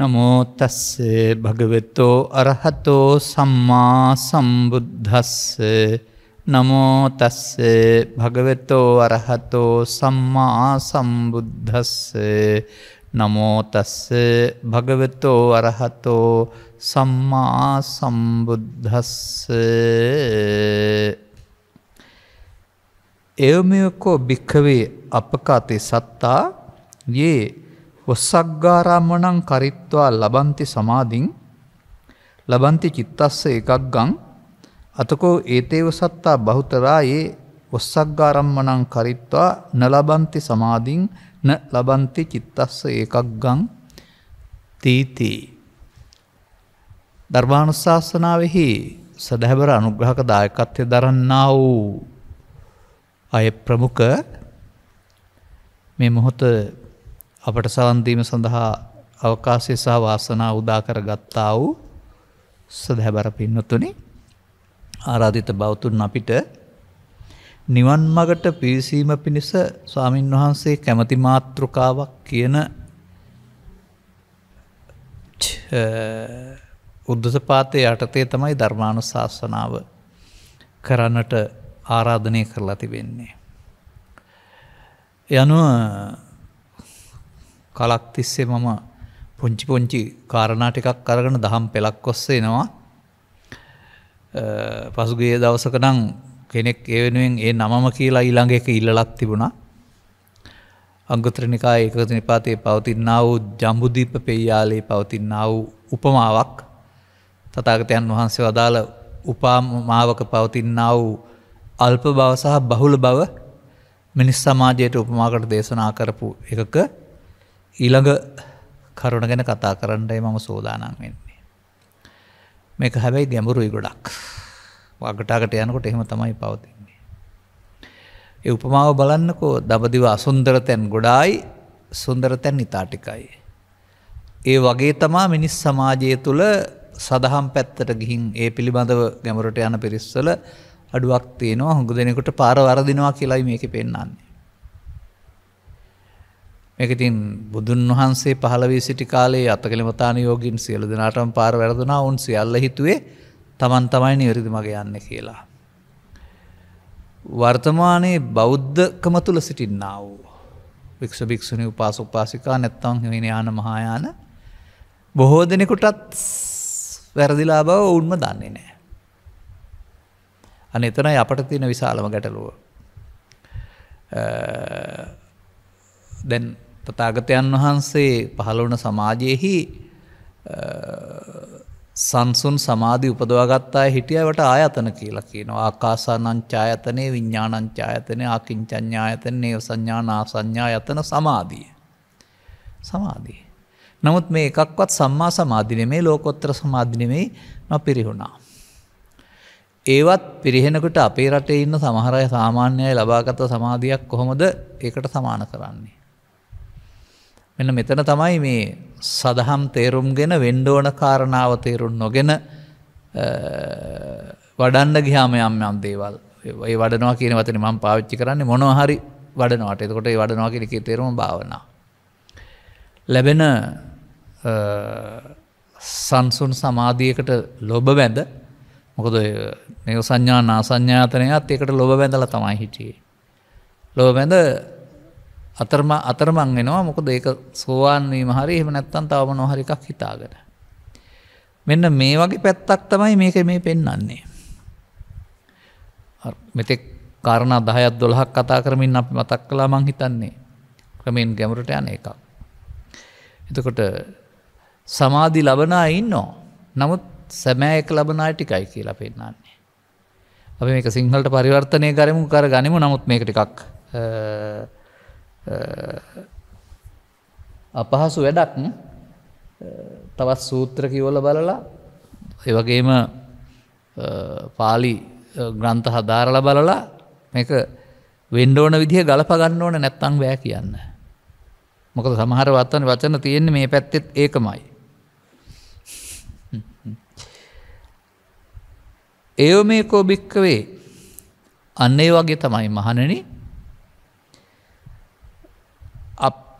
නමෝ තස්ස භගවතෝ අරහතෝ සම්මා සම්බුද්දස්ස නමෝ තස්ස භගවතෝ අරහතෝ සම්මා සම්බුද්දස්ස නමෝ තස්ස භගවතෝ අරහතෝ සම්මා සම්බුද්දස්ස එවමයකෝ භික්කවේ අපකාතේ සත්තා යේ ඔස්සක්ගාරම්මනං කරිත්වා ලබන්ති සමාධින් ලබන්ති චිත්තස්ස එකක් ගං අතකෝ ඒතේව සත්තා බහුතරා ඒ ඔස්සක්ගාරම්මනං කරිත්වා නලබන්ති සමාධින් න ලබන්ති චිත්තස්ස ඒකක් ගං තීති. ධර්මානුශාසනාවහි සැදැහැබර අනුග්‍රහක දායකත්වය දරන්නා වූ අය ප්‍රමුඛ මේ මොහොත අපට සවන්දීම සඳහා අවකාශය සහ වාසනා උදාකර ගත්තා වූ සදහැබර පින්නතුනි ආරාධිත බෞතුන් අපිට නිවන් මගට පිවිසීම පිණිස ස්වාමින් වහන්සේ කැමති මාතෘකාවක් කියන උද්දසපාතය යටතේ තමයි ධර්මාණු ශාසනාව කරන්නට ආරාධනය කරලා තිබෙන්නේ. යනුව කලක් තිස්සේ මම පුංචි පුංචි කාරණා ටිකක් කරගෙන දහම් පෙළක් කොස්සේනවා පසුගේ දවසක නම් කෙනෙක් ඒ වෙනුවෙන් ඒ නමම කියලා ඊළඟ එක ඉල්ලලක් තිබුණා අංගුත්‍රනිකා ඒකත නිපාතයේ පවතින්නා වූ ජම්බුදීප පෙයියාලේ පවතින්නා වූ උපමාවක් තතාගතයන් වහන්සේ වදාළ උපාමාවක පවතින්නා වූ අල්ප බව සහ බහුල බව මිනිස් සමාජයට උපමාකට දේශනා කරපු එකක ඊළඟ කරුණ ගැන කතා කරන්නයි මම සෝදානම් වෙන්නේ. මේක හැබැයි ගැඹුරුයි ගොඩක්. වගටාකට යනකොට එහෙම තමයි පවතින්නේ. ඒ උපමාව බලන්නකෝ දඹදිව අසුන්දර තැන් ගොඩායි සුන්දර තැන් ඉතා ටිකයි. ඒ වගේ තමා මිනිස් සමාජය තුළ සදහම් පැත්තට ගිහින් ඒ පිළිබඳව ගැමරට යන පිරිස්සල අඩුවක් තියෙනවා හොඟ දෙනෙකුට පාර වරදිනවා කියලයි මේක පෙන්න්නන්නේ. මේකතින් බුදුන් වහන්සේ පහලවී සිටි කාලේ අතකළමතාන යෝගින් සියලු දෙනාටම පාර වැරදුනා උන් සියල්ල හිතුවේ තමන් තමයි නිවැරදි මග යන්න කියලා. වර්තමානයේ බෞද්ධකම තුළ සිටින්නා වූ. භික්ෂ භික්ෂුණි උපාස උපාසිකා නැත්තං හිනියාන මහායාන බොහෝ දෙනෙකුටත් වැරදිලා බව ඔවුන්ම දන්නේ නෑ. අන එතනයි අපට තියෙන විශාලම ගැටලුව. දැන් තතාගතයන් වහන්සේ පහළ වන සමාජයෙහි සංසුන් සමාධි උපදවාගත්තා හිටියවට ආයතන කියලා කියනවා ආකාසානංචායතනය විඤ්ඥානංචායතනය ආකින්චඥායතනය සංඥානා සංඥා යතන සමාධිය. සමාධී. නමුත් මේ එකක්වත් සම්මා සමාධිනමේ ලෝකොත්‍ර සමාධිනමේ න පිරිහුණා. ඒවත් පිරිහෙනකට අපේ රටේ ඉන්න සමහරය සාමාන්‍යය ලබාගත සමාධයක් කොහොමද ඒකට සමාන කරන්නේ. මෙන්න මෙතන තමයි මේ සදහම් තේරුම් ගෙන වෙන්ඩෝන කාරණාව තේරුම් නොගෙන වඩන්න ගිහාම යම් යම් දේවල් ඒ වඩනවා කියන වතන මං පාවිච්චි කරන්නේ මොනොහරි වඩනවාට එතකොට වඩනවා කියලක තේරුම භාවනා. ලැබෙන සංසුන් සමාධියකට ලොබ බැඳ මොකද නිව සංඥා නා සංඥාතනයත් එකට ලොබ බැඳල තමයි හිටියේ. ලොබ බැඳ අතරම අතරමං වෙනවා මොකද ඒක සෝවාන්වීම හරි එහම නැත්තන් තවම නොහරිකක් හිතාගෙන. මෙන්න මේ වගේ පැත්තක් තමයි මේක මේ පෙන්නන්නේ. මෙතෙක් කාරණ දහයත් දොළහක් කතා කරමින් අප මතක් කලා මං හිතන්නේ ක්‍රමෙන් ගැමරට යන එකක්. එතකොට සමාධි ලබනා ඉන්නෝ නමුත් සැමෑයක ලබනාය ටිකයි කියලා පෙන්න්නන්නේ. අපි මේක සිංහලට පරිවර්තනය කරමු කර ගනිමු නමුත් මේක ටිකක් අපහසු වැඩක් තවත් සූත්‍ර කිවල බලලා ඒවගේම පාලි ග්‍රන්ථ හදාරල බලලා මේක වෙන්ඩෝන විදිහ ගලපගන්න ඕන නැත්තං බෑ කියන්න. මොකද සමහර වත්තන වචන තියෙන්නේ මේ පැත්තෙත් ඒකමයි. ඒව මේකෝ භික්කවේ අන්න ඒ වගේ තමයි මහණෙන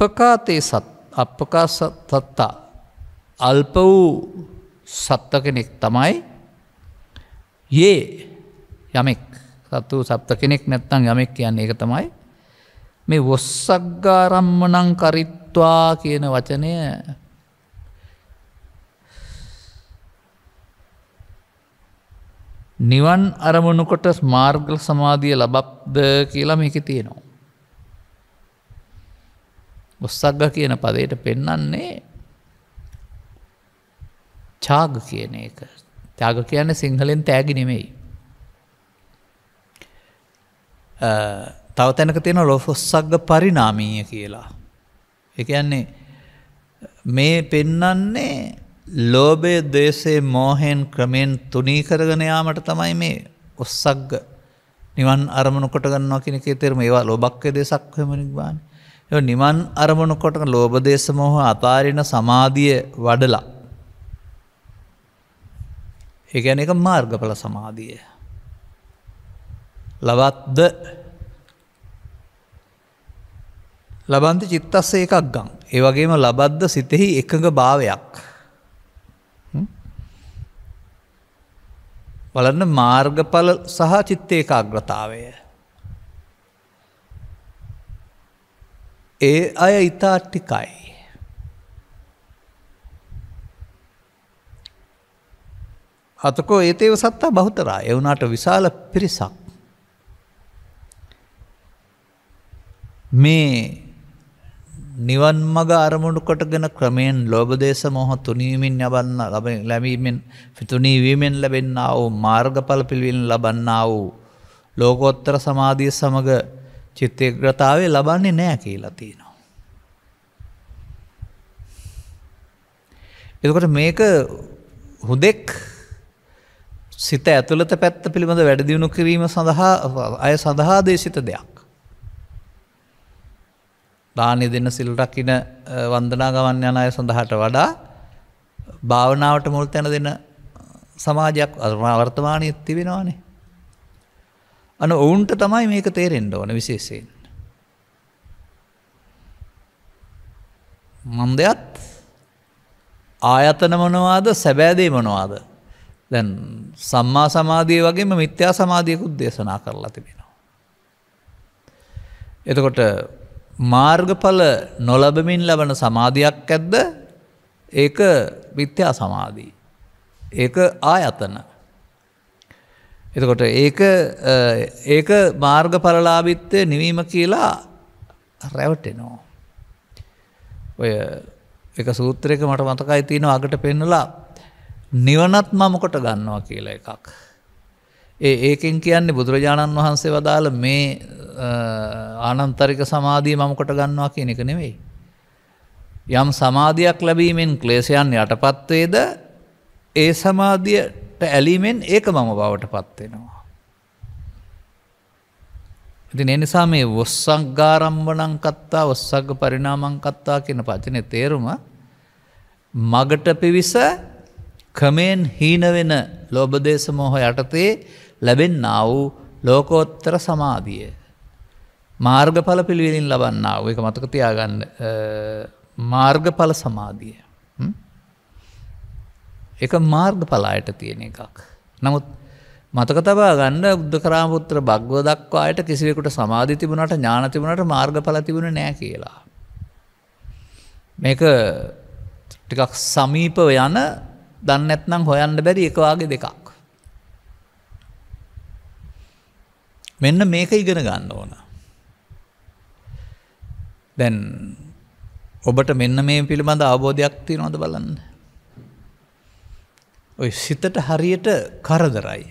අපකාතේ අපකා තත්තා අල්ප වූ සත්ත කෙනෙක් තමයි ඒ යමෙක් සත්තු සප්ත කෙනෙක් නැත්තං යමෙක් කියන්නේ එක තමයි මේ වොස්සක්ගාරම්මනං කරිත්වා කියන වචනය නිවන් අරමුණුකොට ස්මාර්ගල සමාධිය ලබබ්ද කියලා මේක තියෙනවා. ගොස්සක්ග කියන පදයට පෙන්නන්නේ චාග කියන එක ත්‍යාග කියන්න සිංහලෙන් තෑගි නෙමෙයි තව තැනක තියෙන ලොෆොස්සක්ග පරිනාමීය කියලා එකන්නේ මේ පෙන්නන්නේ ලෝබය දේශේ මෝහෙන් ක්‍රමයෙන් තුනී කරගෙන යාමට තමයි මේ ඔස්සක්ග නිවන් අරමුණු කොටගන්නවා කෙනෙකේ තෙරම ඒවා ලොබක්ක දෙසක්හම නිර්වාණ ඒ නිවන් අරමුණු කොට ලෝභ දේශ මොහ අතාරින සමාධිය වඩලා. ඒ කියන්නේ එක මාර්ගඵල සමාධිය. ලවත්ද ලබන්ති චිත්තස්ස එකක් ගං. ඒ වගේම ලබද්ද සිතෙහි එකඟ භාවයක්. බලන්න මාර්ගඵල සහ චිත්ත ඒකාග්‍රතාවය. ඒ අය ඉතාට්ටිකයි. අතකෝ ඒතේව සත්තා බහුතරා එවුනාට විශාල පිරිසක්. මේ නිවන් මග අරමුණු කොටගෙන ක්‍රමයෙන් ලෝබදේශ මොහ තුනීමෙන් යබන්න ලැබීමෙන් ෆිතුනීවීමෙන් ලැබෙන්න්නා වූ මාර්ගඵල පිළිවිල් ලබන්නා වූ ලෝකෝත්තර සමාධිය සමඟ චිත්ත ඒකාග්‍රතාවය ලබන්නේ නැහැ කියලා තියෙනවා. එතකොට මේක හුදෙක් සිත ඇතුළත පැත්ත පිළිබඳ වැඩදියුණු කිරීම සඳහා අය සඳහා දේශිත දෙයක්. දානය දෙන්න සිල්රකින වන්දනා ගමන් යන අය සඳහාට වඩා භාවනාවට මුල් තැන දෙන සමාජයක් අර්මා වර්තමානය තිබෙනවානේ අන ඔවුන්ට තමයි මේක තේරෙන්ට ඕන විශේෂයෙන්. මන් දෙයත් ආයතන මොනවාද සැබෑදේ මොනවාද. දැන් සම්මා සමාධිය වගේම මිත්‍යා සමාධියකුත් දේශනා කරලා තිබෙනවා. එතකොට මාර්ගඵල නොලබමින් ලබන සමාධයක් ඇද්ද ඒක විත්‍යා සමාධී. ඒක ආයතන එතකොට ඒක ඒක මාර්ග පරලාභිත්වය නිවීම කියලා රැවටෙනෝ. ඔය එක සූත්‍රයක මට මතකයි තියෙන අගට පෙන්නලා නිවනත් මමකොට ගන්නවා කියලා එකක්. ඒ ඒකෙන් කියන්නේ බුදුරජාණන් වහන්සේ වදාළ මේ ආනන්තරික සමාධී මමකොට ගන්නවා කියන එක නෙවෙයි. යම් සමාධයක් ලැබීමෙන් ක්ලේෂයන් යටපත්වේද ඒ සමාධියට ඇලීමෙන් ඒක මම බවට පත්වෙනවා. ඉති එනිසා මේ ඔස්සංගාරම්භනං කත්තා ඔස්සග පරිනාමං කත්තා කියන පචනය තේරුම මගට පිවිස කමෙන් හීනවෙන ලෝබදේශමෝහ යටතේ ලැබෙන්න්න වූ ලෝකෝත්තර සමාධිය. මාර්ගඵල පිළිවෙලින් ලබන්නාව එක මතක තියාගන්න මාර්ගඵල සමාධිය. එක මාර්ග පලායට තියෙන එකක්. නමුත් මතක තබා ගන්න බුද්ධකරාපුත්‍ර භග්ව දක්වා අයට කිසිවෙකුට සමාධි තිබුණට ඥාන තිබුණට මාර්ග පල තිබුණ නෑ කියලා. මේක ටිකක් සමීපව යන දන්න ඇත්නම් හොයන්න බැරි එකවාගේ දෙකක්. මෙන්න මේක ඉගෙන ගන්න ඕන. දැන් ඔබට මෙන්න මේ පිළිබඳ අවබෝධයක් තියෙනවද බලන්න. ඔය සිතට හරියට කරදරයි.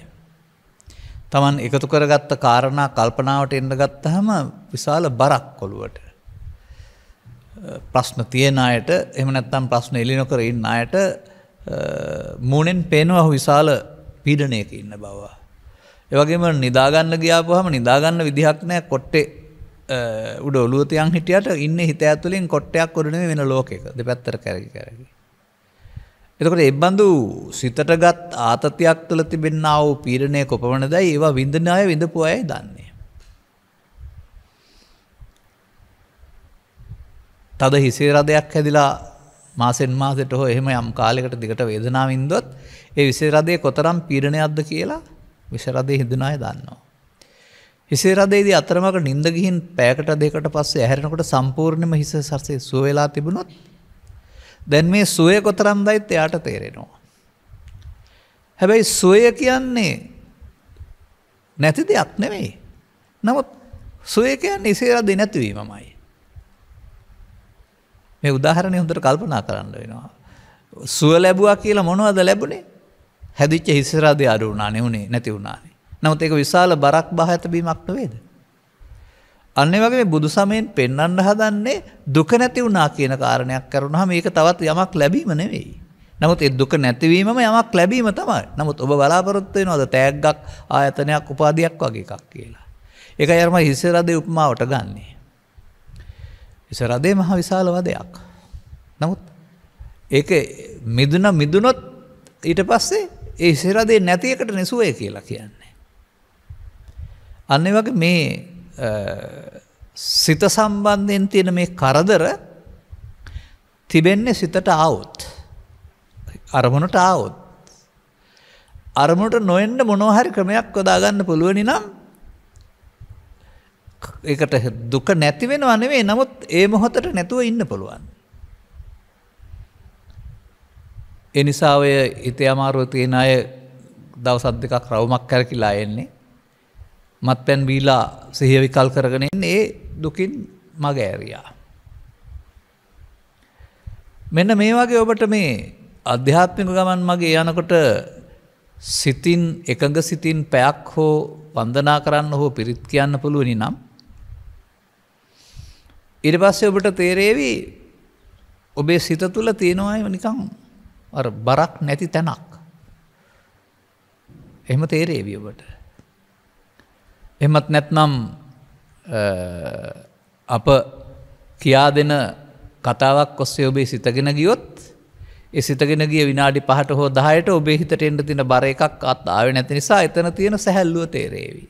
තමන් එකතු කරගත්ත කාරණා කල්පනාවට එන්න ගත්තහම විශාල බරක් කොළුවට. ප්‍රශ්න තියෙන අයට එම නැත්තම් ප්‍රශ්න එලිනොකර ඉන්න අයට මූනෙන් පේනවහු විශාල පීඩනයක ඉන්න බව. ඒවගේම නිදාගන්න ගියාපුහම නිදාගන්න විදිහක් නෑ කොට්ටේ උඩ ඔලුවතියන් හිටියට ඉන්න හිත ඇතුලින් කොට්ටයක් කොරනේ වෙන ලෝකෙක දෙ පැත්තර කැරි කරගේ. එතකොට එබ්බඳු සිතටගත් ආතතියක් තුළ තිබෙන්න්නාව පීරණය කොපමණ දැයි ඒවා විඳනාය විඳපු අය දන්නේ. තද හිසේ රදයක් හැදිලා මාසෙන් මාසට හෝ එහෙම යම් කාලෙකට දිගට වේදනාවින්දොත් ඒ විසේරදය කොතරම් පීරණයක්ද කියලා විසරදය හිදනාය දන්නවා. හිසේරදේදී අතරමක නින්දගිහින් පෑකට දෙකට පස්සේ ඇහැරෙනකොට සම්පූර්ණයම හිස සසේ සුවවෙලා තිබුණොත් දැන් මේ සුවය කොතරම් දයිත් එයාට තේරෙනවා. හැබැයි සුවය කියන්නේ නැති දෙයක් නෙවෙයි. නමුත් සුවය කියන්නේ ඉසේරදි නැතිවීමමයි. මේ උදාහරණය හොඳට කල්පනා කරන්න වෙනවා. සුව ලැබුවා කියලා මොනවද ලැබුණේ හැදිච්ච හිසරාදය අරු වුණා නෙවුණේ නැති වුණානේ. නමුත් ඒක විශාල බරක් බාහඇත බීමක් නොවේද. අන්න වගේ බුදු සමයෙන් පෙන්නන්න හදන්නේ දුක නැති වුණා කියන කාරණයක් කරුණා මේක තවත් යමක් ලැබීම නෙවෙයි. නමුත් ඒ දුක නැතිවීමම යමක් ලැබීම තමයි. නමුත් ඔබ බලාපොරොත්තු වෙනවද තෑග්ගක් ආයතනයක් උපාධියක් වගේ එකක් කියලා. ඒකයි අර මම හිස රදේ උපමාවට ගන්නෙ. හිස රදේ මහ විශාල වදයක්. නමුත් ඒක මිදුන මිදුනොත් ඊට පස්සේ ඒ හිස රදේ නැති එකට නෙසුවේ කියලා කියන්නේ. අන්න වගේ මේ සිත සම්බන්ධයෙන් තියෙන මේ කරදර තිබෙන්නේ සිතට ආවොත්. අරමුණට ආවොත්. අරමුණට නොෙන්ඩ මොනෝහරි ක්‍රමයක් කොදාගන්න පුළුවනි නම් එකට දුක නැතිවෙන අනවේ නමුත් ඒ මොහොතට නැතුව ඉන්න පුළුවන්. එනිසා ඔය ඉතේ අමාරුව තියෙන අය දවසත් දෙකක් රවුමක් කැරකිලා එන්නේ මත් පැන් බීලා සිහිය විකල් කරගෙනෙන් ඒ දුකින් මගෑරයා. මෙන්න මේ වගේ ඔබට මේ අධ්‍යාත්මික ගමන් මගේ යනකොට සිතින් එකඟ සිතින් පැයක් හෝ වන්දනා කරන්න හෝ පිරිත් කියන්න පුළුවනි නම්. ඉරි පස්සේ ඔබට තේරේවි ඔබේ සිත තුළ තියෙනවාය නිකං බරක් නැති තැනක්. එහම තේරේවි ඔබට. එමත් නැත්නම් අප කියා දෙන කතාවක් ඔස්සේ ඔබේ සිතගෙන ගියොත් එ සිතගෙන ගිය විනාඩි පහට හෝ දහයට ඔබේ හිතට එන්ට තින බර එකක් අත් ආව නැති නිසා එතන තියෙන සැහැල්ලුව තේරේවි.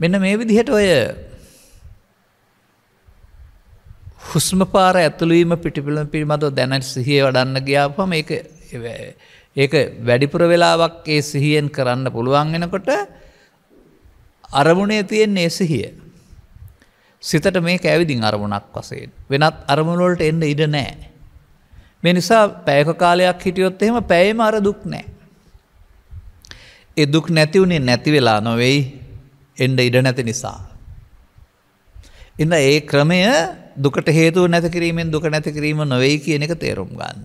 මෙන්න මේ විදිහට ඔය හුස්ම පාර ඇතුළීම පිටිපිළම පිළිබඳව දැනට සිහිය වඩන්න ගියාපම එක ඒක වැඩිපුර වෙලාවක් ඒ සිහියෙන් කරන්න පුළුවන් වෙනකොට අරමුණේ තියෙන්නේ එසිහිය. සිතට මේ ඇවිදිින් අරමුණක් වසයෙන් වෙනත් අරමුණවලට එන්න ඉඩ නෑ. මේ නිසා පැයක කාලයක් හිටියොත් එහෙම පැයම අර දුක් නෑ. එ දුක් නැතිවුණේ නැති වෙලා නොවෙයි එන්ඩ ඉඩ නැති නිසා. එන්න ඒ ක්‍රමය දුකට හේතු නැතිකිරීමෙන් දුක නැතිකිරීම නොවෙයි කියන එක තේරුම් ගන්න.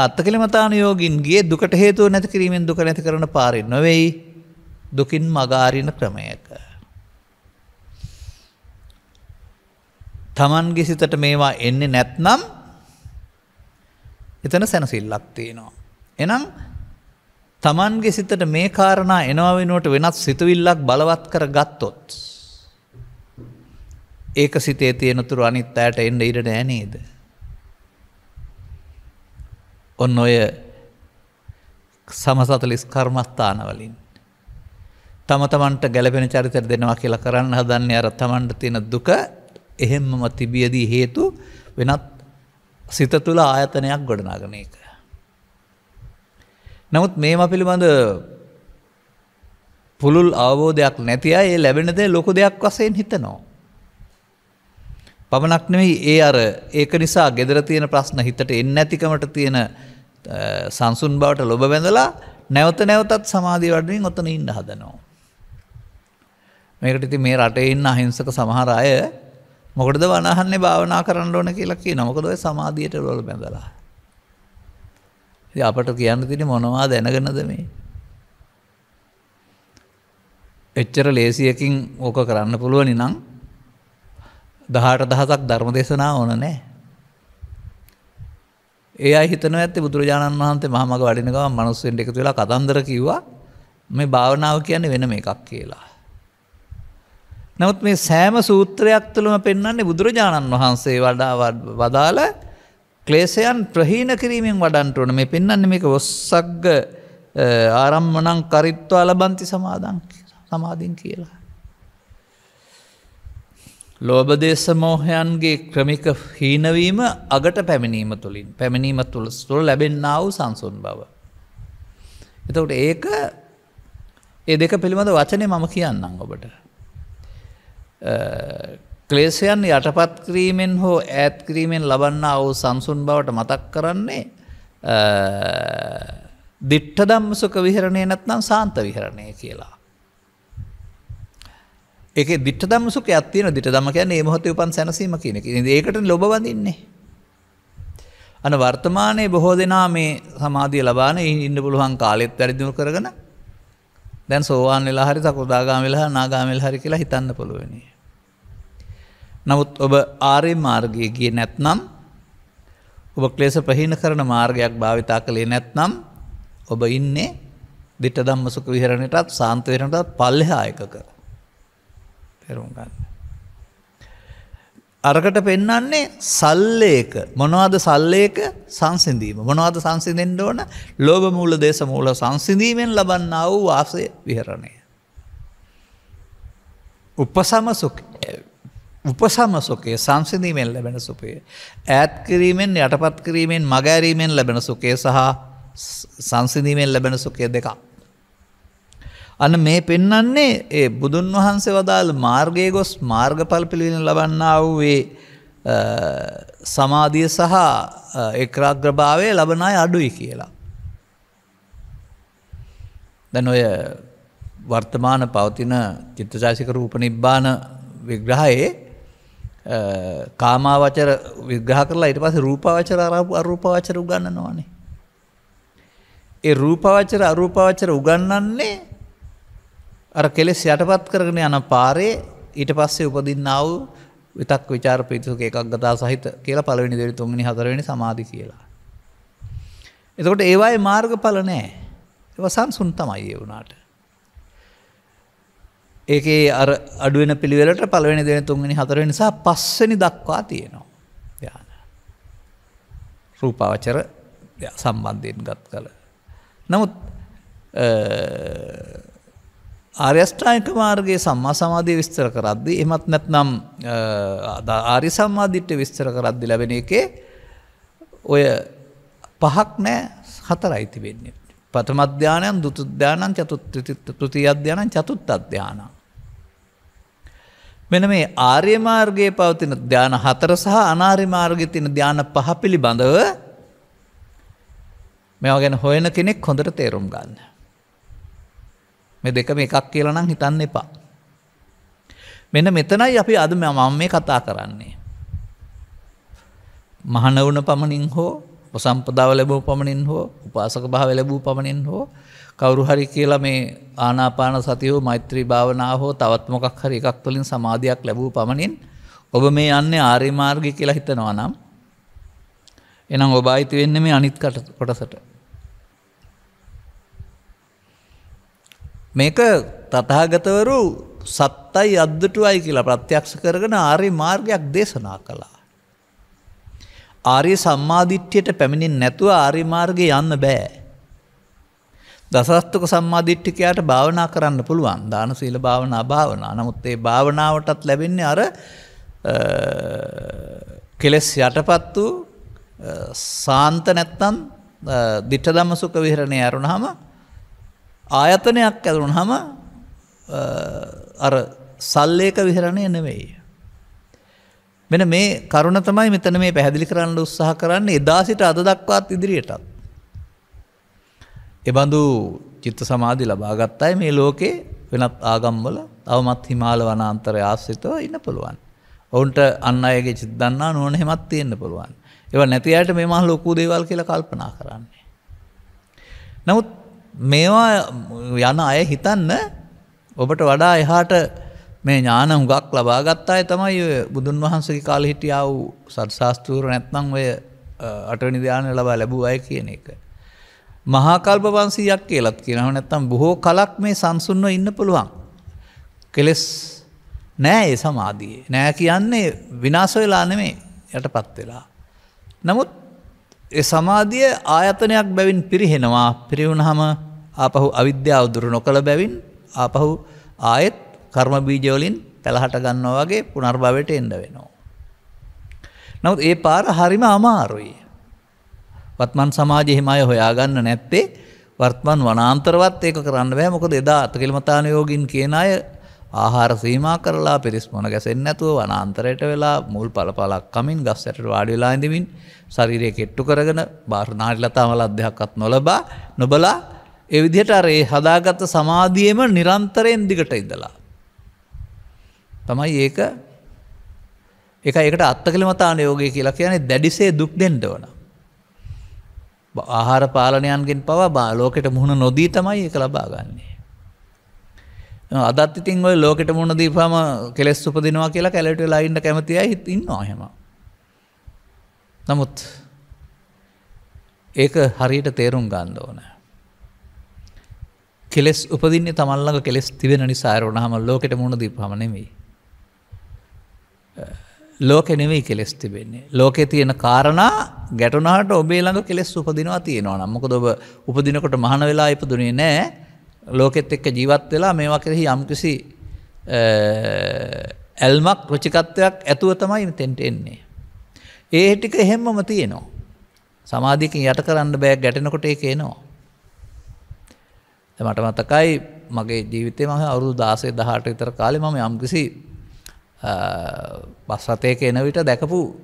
අත්තකළමතානයෝගින්ගේ දුකට හේතුව නැති කිරීමෙන් දුක නැති කරන පාරි නොවෙයි දුකින් මගාරින ක්‍රමයක. තමන්ගේ සිතට මේවා එන්නේ නැත්නම් එතන සැනසිල්ලක් තියෙනවා. එනම් තමන්ගේ සිතට මේ කාරණා එනවා වෙනුවට වෙනත් සිතුවිල්ලක් බලවත් කර ගත්තොත්. ඒක සිතේ තියෙනතුරු අනිත් අයට එන්න ඉඩ නෑනේද. ඔන්න ඔය සමසතලිස් කර්මස්ථානවලින්. තම තමන්ට ගැලපෙන චරිතර දෙනවා කියලා කරන්න හදන්නේ අර තමන්ට තියෙන දුක එහෙම්මම තිබියදී හේතු වෙනත් සිත තුළ ආයතනයක් ගොඩනාගන එක. නමුත් මේම පිළිබඳ පුළුල් අවබෝධයක් නැතිය ඒ ලැබෙනද ලොකු දෙයක් වසයෙන් හිතනෝ. පමණක් නෙවෙයි ඒ අර ඒක නිසා ගෙදර තියෙන ප්‍රශ්න හිතට එන්න ඇතිකමට තියෙන සංසුන් බවට ලොබ බැඳලා නැවත නැවතත් සමාධී වඩමින් ඔතන ඉන්න හදනවා. මේකට ඉති මේ රටේ ඉන්න අහිංසක සමහර අය මොකටද වනහන්නේ භාවනා කරන්න ඕන කියලා කිය නොකද ඔය සමාධියට ලොල බැඳලා. ඉතින් අපට කියන්න තියෙන්නේ මොනවා දැනගෙනද මේ? එච්චර ලේසියකින් ඕක කරන්න පුළුවනි නම් 18 දහසක් ධර්ම දේශනා ඕන නැහැ. ඒ අයි හිතන ඇති බුදුරජාණන් වහන්සේ මහමග වඩිනකව මනුස්සෙන්ට එකතු වෙලා කතන්දර කිව්වා මේ භාවනාව කියන්නේ වෙන එකක් කියලා. නමුත් මේ සෑම සූත්‍රයක් තුළම පෙන්වන්නේ බුදුරජාණන් වහන්සේ වඩා වදාළ ක්ලේශයන් ප්‍රහීන කිරීමෙන් වඩන්ට ඕන මේ පෙන්වන්නේ මේක ඔස්සග්ග ආරම්මනං කරිත්වා ලබන්ති සමාදන් සමාධින් කියලා. ලෝබදේශ මෝහයන්ගේ ක්‍රමික හීනවීම අගට පැමිණීම තුළින් පැමිණීම තුළ තුළ ලැබෙන්න්නාව සංසුන් බව. එතකට ඒක ඒ දෙක පිළිබඳ වචනය මම කියන්නම් ඔබට. ක්ලේෂයන් යටපත් කිරීමෙන් හෝ ඈත් කිරීමෙන් ලබන්න අවු සංසුන් බවට මතක් කරන්නේ දිට්ට දම්මසුක විහරණය නැත්නම් සාන්ත විහරණය කියලා. එක දිට දම් සුක ඇත්තින දිට දම කියන මොහොත උපන් සැනසීම කියන ඒකට ලොබවඳන්නේ. අන වර්තමානයේ බොහෝ දෙනා මේ සමාධිය ලබාන ඉන්න පුළුවන් කාලෙත් වැරදිුණු කරගන දැන් සෝවාන් වෙලා හරි සකුදාගාමිල නාගාමිල් හරි කියලා හිතන්න පුළුවනි. නමුත් ඔබ ආරය මාර්ගය ගිය නැත්නම් ඔබ ක්ලේස ප්‍රහින කරන මාර්ගයක් භාවිතා කළේ නැත්නම් ඔබ ඉන්නේ දිට දම්ම සුක විහරණයටත් සාන්තවරටත් පල්ලෙහායක කර. තෙරුම් ගන්න. අරකට පෙන්නන්නේ සල්ලේක මොනවාද සල්ලේක සංසිඳීම මොනවාද සංසිඳෙන්ට ඕන ලෝබ මූල දේශ මූල සංසිඳීමෙන් ලබන්න වූ වාසය විහරණය. උපසමසුක උපසමසුකේ සංසිඳීමෙන් ලැබෙන සුපය. ඈත් කිරීමෙන් යටපත් කිරීමෙන් මගෑරීමෙන් ලැබෙන සුකේ සහ සංසිඳීමෙන් ලැබෙන සුකේ දෙකක්. අන මේ පෙන්නන්නේ ඒ බුදුන් වහන්සේ වදාළ මාර්ගය ගොස් මාර්ගඵල පිළිවෙලින් ලබන්නා වූ ඒ සමාධිය සහ ඒක්‍රාග්‍රභාවය ලබන අය අඩුයි කියලා. දැන් ඔය වර්තමාන පවතින චිත්තචාසික රූප නිබ්බාන විග්‍රහයේ කාමාවචර විග්‍රහ කරලා ඊට පස්සේ රූපාවචර අරූපාවචර උගන්වනවානේ. ඒ රූපාවචර අරූපාවචර උගන්වන්නේ අර කෙලෙස් යටපත් කරගෙන යන පාරේ ඊට පස්සේ උපදින්නාව විතක් විචාර පිතුක එකක් ගතා සහිත කියලා පලවෙනි දෙරි තුන්ගනි හතරවෙනි සමාධි කියලා. එතකොට ඒවායි මාර්ග පල නෑ ඒව සංසුන් තමයි ඒ වුණාට. ඒකේ අර අඩුවෙන පිළිවෙලට පළවෙනි දෙන තුන්ගනි හතර නිසා පස්සනි දක්වා තියෙනවා ධ්‍යාන. රූපාවචර සම්බන්ධයෙන් ගත් කළ. නමුත් ආර්යෂ්ඨායක මාර්ගයේ සම්මා සමාධිය විස්තර කරද්දි එමත් නැත්නම් ආර්ය සම්මාදිට්ඨිය විස්තර කරද්දි ලැබෙන එකේ ඔය පහක් නෑ හතරයි තිබෙන්නේ. ප්‍රථම ධානයන්, දුත ධානයන්, චතුත් තෘතීය ධානයන්, චතුත් ධානයන්. මෙන්න මේ ආර්ය මාර්ගයේ පවතින ධාන හතර සහ අනාර්ය මාර්ගයේ තියෙන ධාන පහ පිළිබඳව මේවා ගැන හොයන කෙනෙක් හොඳට තේරුම් ගන්න. මේ දෙකම එකක් කියලා නම් හිතන්න එපා. මෙන්න මෙතනයි අපි අද මම මේ කතා කරන්නේ. මහනවුන පමණින් හෝ උසම්පදාව ලැබූ පමණින් හෝ උපාසක භාව ලැබූ පමණින් හෝ කවුරු හරි කියලා මේ ආනාපාන සතියෝ මෛත්‍රී භාවනා හෝ තවත් මොකක් හරි එකක් තුළින් සමාධයක් ලැබූ පමණින් ඔබ මේ යන්නේ ආර්ය මාර්ගය කියලා හිතනවා නම් එනම් ඔබ අයිති වෙන්නේ මේ අනිත් කොටසට මේක තතාගතවරු සත්තයි අද්දටුවයි කියලා ප්‍රත්‍යක්ෂ කරගෙන ආරය මාර්ගයක් දේශනා කළා. ආරය සම්මාධිට්්‍යයට පැමිණින් නැතුව ආරිමාර්ගය යන්න බෑ. දසස්තුක සම්මාධිට්ටිකයාට භාවනා කරන්න පුළුවන් දාන සීල භාවනා භාවනා නමුත් ඒ භාවනාවටත් ලැබෙන්නේ අර කෙලෙස් යටපත් වූ සාන්ත නැත්තන් දිට්ට දම්ම සුක විහරණය ඇරුණහම ආයතනයක් ඇතුුණහම අර සල්ලේක විහරණය නෙවෙයි. මෙන මේ කරුණ තමයි මෙතන මේ පැහැදිලි කරන්න උත්සාහ කරන්න එදාසිට අද දක්වාත් ඉදිරියටත්. එබඳු චිත්ත සමාධි ලබාගත්තයි මේ ලෝකේ වෙනත් ආගම්වල අවමත් හිමාල වනාන්තර ආසිතව ඉන්න පුළුවන්. ඔවුන්ට අන්න අයගේ චිද්දන්නා නොන හෙමත් තියෙන්න්න පුළුවන්. එව නැතියට මේ මහ ලොකු දේවල් කියලා කල්පනා කරන්නේ. නමුත් මේවා යන අය හිතන්න ඔබට වඩා එහාට මේ ඥාන හුගක් ලබාගත්තාය තමයි බුදුන් වහන්සේ කාල හිටියා වූ සත්ශාස්තූර නැත්නම් ඔය අටනි ධ්‍යාන ලබා ලැබූ අය කියන එක. මහාකල්ප වන්සීයක් කියලත් කියනව නැත්තම් බොහෝ කලක් මේ සංසුන්ව ඉන්න පුළුවන්. කෙලෙස් නෑ ඒ සමාධයේ නෑ කියන්නේ විනාසවෙලා නෙමේ යට පත්වෙලා. නමුත් සමාධිය ආයතනයක් බැවින් පිරිහෙනවා පිරිවුණහම ආපහු අවිද්‍යාව දුරු නොකළ බැවින් ආපහු ආයෙත් කර්ම බීජවලින් පැළහට ගන්නවා වගේ පුනර්භවයට එන්ඩ වෙනවා. නමුත් ඒ පාර හරිම අමාරුයි. වත්මන් සමාජයහෙම අය හොයාගන්න නැත්තේ වර්ත්මන් වනාන්තරවත් ඒක කරන්න බෑ මොකද එදා අතකිල්මතාන යෝගින් කියන අය ආහාර සීමා කරලා පිරිස් මොන ගැසෙන් නැතුව වනාන්තරයට වෙලා මුල් පලපලක් කමින් ගස් ඇට වාඩිවෙලා ඉඳමින් ශරීරය කෙට්ටු කරගෙන බාරනාටිලතාමල අධ්‍යයක්කත් නොලබා නොබලා එවිදිහට අරේ හදාගත්ත සමාධියම නිරන්තරයෙන් දිගට ඉඳලා. තමයි ඒක එක එකට අත්තකලමතාන යෝගය කියලා කියන්නේ දැඩිසේ දුක් දෙෙන්ට වන. ආහාර පාලනයන්ගෙන් පවා බාලෝකට මුහුණ නොදී තමයි එක ලබාගන්නේ. අදත්තිතින් ඔය ලෝකට මුණ දීපාම කෙස් උපදිනවා කියලා කැලට ලයින්ට කැමතිය හිතින් නොහෙම. නමුත් ඒක හරියට තේරුම් ගන්න ඕන. කෙස් උපදින්නේ තමල්ලඟ කෙස් තිවෙන නිසාරුණ හම ලෝකට මුණ දීපමනෙමී. ලෝක නෙවෙයි කෙස් තිබෙන්නේ ලෝකෙ තියෙන කාරණා ගැටනාට ඔබේ ළඟ කෙස් උපදිනවා තියෙනවා නම්මක ඔබ උපදිනකොට මහන වෙලා ඉපදුනේ නෑ ලෝකෙත් එක්ක ජීවත් වෙලා මේවා කෙරෙහි යම්කිසි ඇල්මක් රොචිකත්වයක් ඇතුව තමයි තෙන්ට එන්නේ. ඒ හිටික එහෙම්මම තියනවා. සමාධිකින් යට කරන්න බෑ ගැටෙනකොට එක එනවා. මට මතකයි මගේ ජීවිතය මහ අවුරු දාසේ දහට විතර කාලෙ මම යම්කිසි බස්රතයක එන විට දැකපු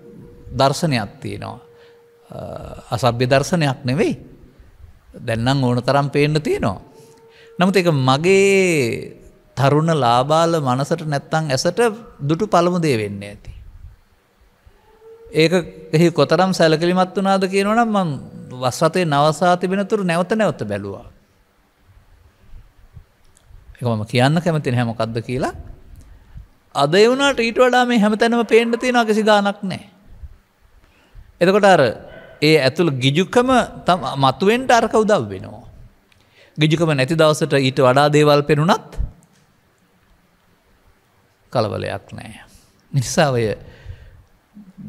දර්ශනයක් තියෙනවා. අසභ්‍ය දර්ශනයක් නෙවෙයි. දැන්නම් ඕන තරම් පේන්න තියෙනවා. නමුත් එක මගේ තරුණ ලාබාල මනසට නැත්තං ඇසට දුටු පළමුදේ වෙන්න ඇති. ඒක එහි කොතරම් සැලකිලිමත් වනාද කියනවනම් මං වස්වතේ නවසා තිබෙනතුරු නැවත නැවත බැලවා. එකම කියන්න කැමතින හැමකක්ද කියලා අද වුණට ඊට වඩා මේ හැමතැනම පේන්ඩ තියෙනවා කිසි ගානක් නෑ. එතකොට අර ඒ ඇතුළ ගිජුකම මතුවෙන්ට අර්ක උදව් වෙනවා. ගිජුකම නැති දවසට ඊට වඩා දේවල් පෙනුනත් කලබලයක් නෑ. නිසාවය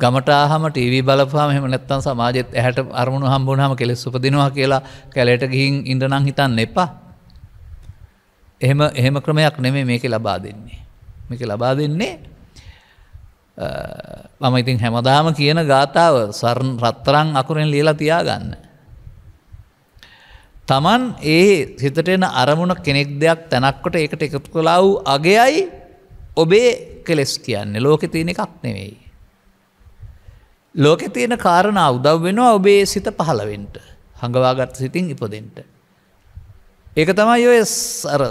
ගමටහම ටීවී බලපාම එම නැත්තන් සමාජෙත් ඇහට අරමුණු හම්බුණහම කෙලෙස් උපදිනවා කියලා කැලට ගිහින් ඉඩනං හිතන්න එපා. එහෙම එහෙම ක්‍රමයක් නෙමේ මේක ලබා දෙන්නේ. මේක ලබා දෙන්නේ මම ඉතින් හැමදාම කියන ගාථාව සරන් රත්තරං අකුරෙන් ලියලා තියාගන්න. තමන් ඒ සිතට එන අරමුණ කෙනෙක් දෙයක් තැනක්කොට ඒකට එකතු කලාව් අගයයි ඔබේ කෙලෙස් කියන්නේ ලෝකෙ තියෙන එකක් නෙවෙයි. ලෝකෙ තියෙන කාරණ අවදව් වෙනවා ඔබේ සිත පහළවෙන්ට හඟවාගත් සිතින් ඉපදෙන්ට. ඒක තමයි ඔය අර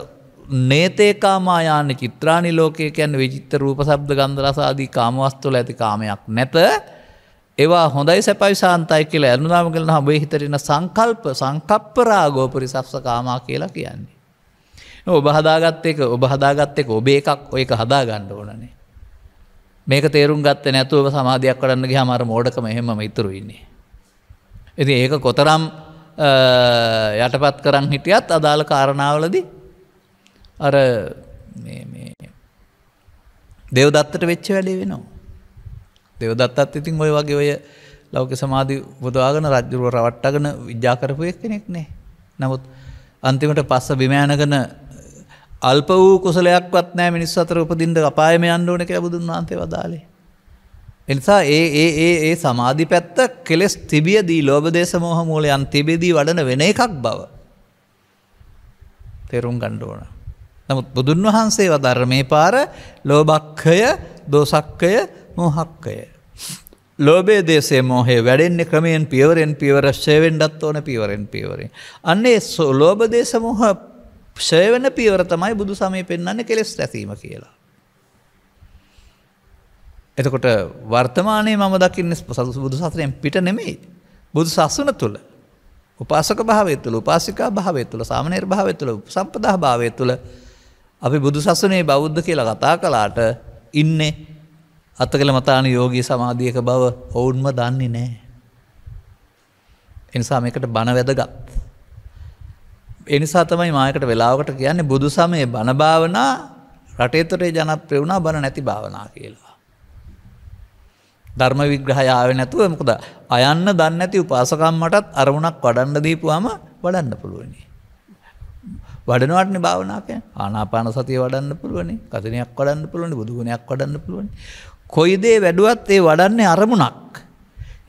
නේතේකාමායාන චිත්‍රානි ලෝකය කියැන් විචිත්ත රූප සබ්ද ගන්දරසාදී කාමවස්තුල ඇති කාමයක් නැත ඒවා හොඳයි සැපයි සාන්තයි කියලා ඇනුනාම කරන හබේ හිතරෙන සංකල්ප සංකප්පරාගෝපරි සප්සකාමා කියලා කියන්නේ. ඔබ හදාගත්ත එක ඔබ හදාගත්ත එක ඔබේ එකක් ඔය එක හදා ගණ්ඩ ඕනනේ. මේක තේරුම් ගත්ත නැතුව සමාධයක් කරන්න ගහ මර මෝඩකම එහෙම ඉතුරුවෙන්නේ. ඇති ඒක කොතරම් යටපත් කරන්න හිටියත් අදාළ කාරණාවලදී අර දේවදත්තට වෙච්ච වැඩේ වෙනවා. දෙවදත්තත් ඉතින් ඔය වගේ ඔය ලෞක සමාධී බොදවාගෙන රජ්ජුරුව රවට්ටගෙන විද්‍යාකරපු එක් කෙනෙක් නේ. නමුත් අන්තිමට පස්ස බිමෑනගෙන අල්ප වූ කුසලයක්වත් නෑ මිනිස් අතර උපදින්ට අපායම අන්ඩෝන එක බුදුන් වන්තේ වදාලේ. එනිසා ඒ ඒ ඒ ඒ සමාධි පැත්ත කෙලෙස් තිබියදී ලෝබදේශ මෝහ මූලයන් තිබෙදී වඩන වෙන එකක් බව. තෙරුම් ගණ්ඩෝන. නමුත් බුදුන් වහන්සේ වදර්මය පාර ලෝභක්කය දෝසක්කය මොහක්කය. ලෝබේ දේශේ මොහේ වැඩෙන්නේ ක්‍රමයෙන් පියවරෙන් පියවර ශයවෙන්ඩත් ඕන පියවරෙන් පියවරෙන්. අන්නේ ලෝබදේශ මොහ ශයවන පියවර තමයි බුදු සමය පෙන්න්න කෙලෙස් රැසීම කියලා. එතකොට වර්තමානය මම දකින්න සතු බුදු සසරයෙන් පිට නෙමෙයි. බුදු සසුන තුළ උපාසක භාවය තුළ උපාසිකා භාවය තුළ සාමනයර් භාවය තුළ සම්පදහ භාවය තුළ අපි බුදු සසනේ බෞද්ධ කියලා කතා කලාට ඉන්නේ අත්තකළ මතාන යෝගී සමාධියක බව ඔවුන්ම දන්නේ නෑ. එනිසා මේකට බණ වැදගත්. එනිසා තමයි මායකට වෙලාවකට කියන්නේ බුදු සමය බණභාවනා රටේතරේ ජනප්‍රිය වුණා බණ නැති භාවනා කියලා. ධර්ම විග්‍රහයාව නැතුව මකද අයන්න දන්න ඇති උපාසකම්මටත් අරමුණක් වඩන්න දීපුවාම වඩන්න පුළුවනි. වඩනවටන භාවනාකය ආනාපාන සතිය වඩන්න පුළුවනි කතනයක් වඩන්න පුළුවනි බුදුගුණයක් වඩන්න පුළුවනි කොයි දේ වැඩුවත් ඒ වඩන්නේ අරමුණක්.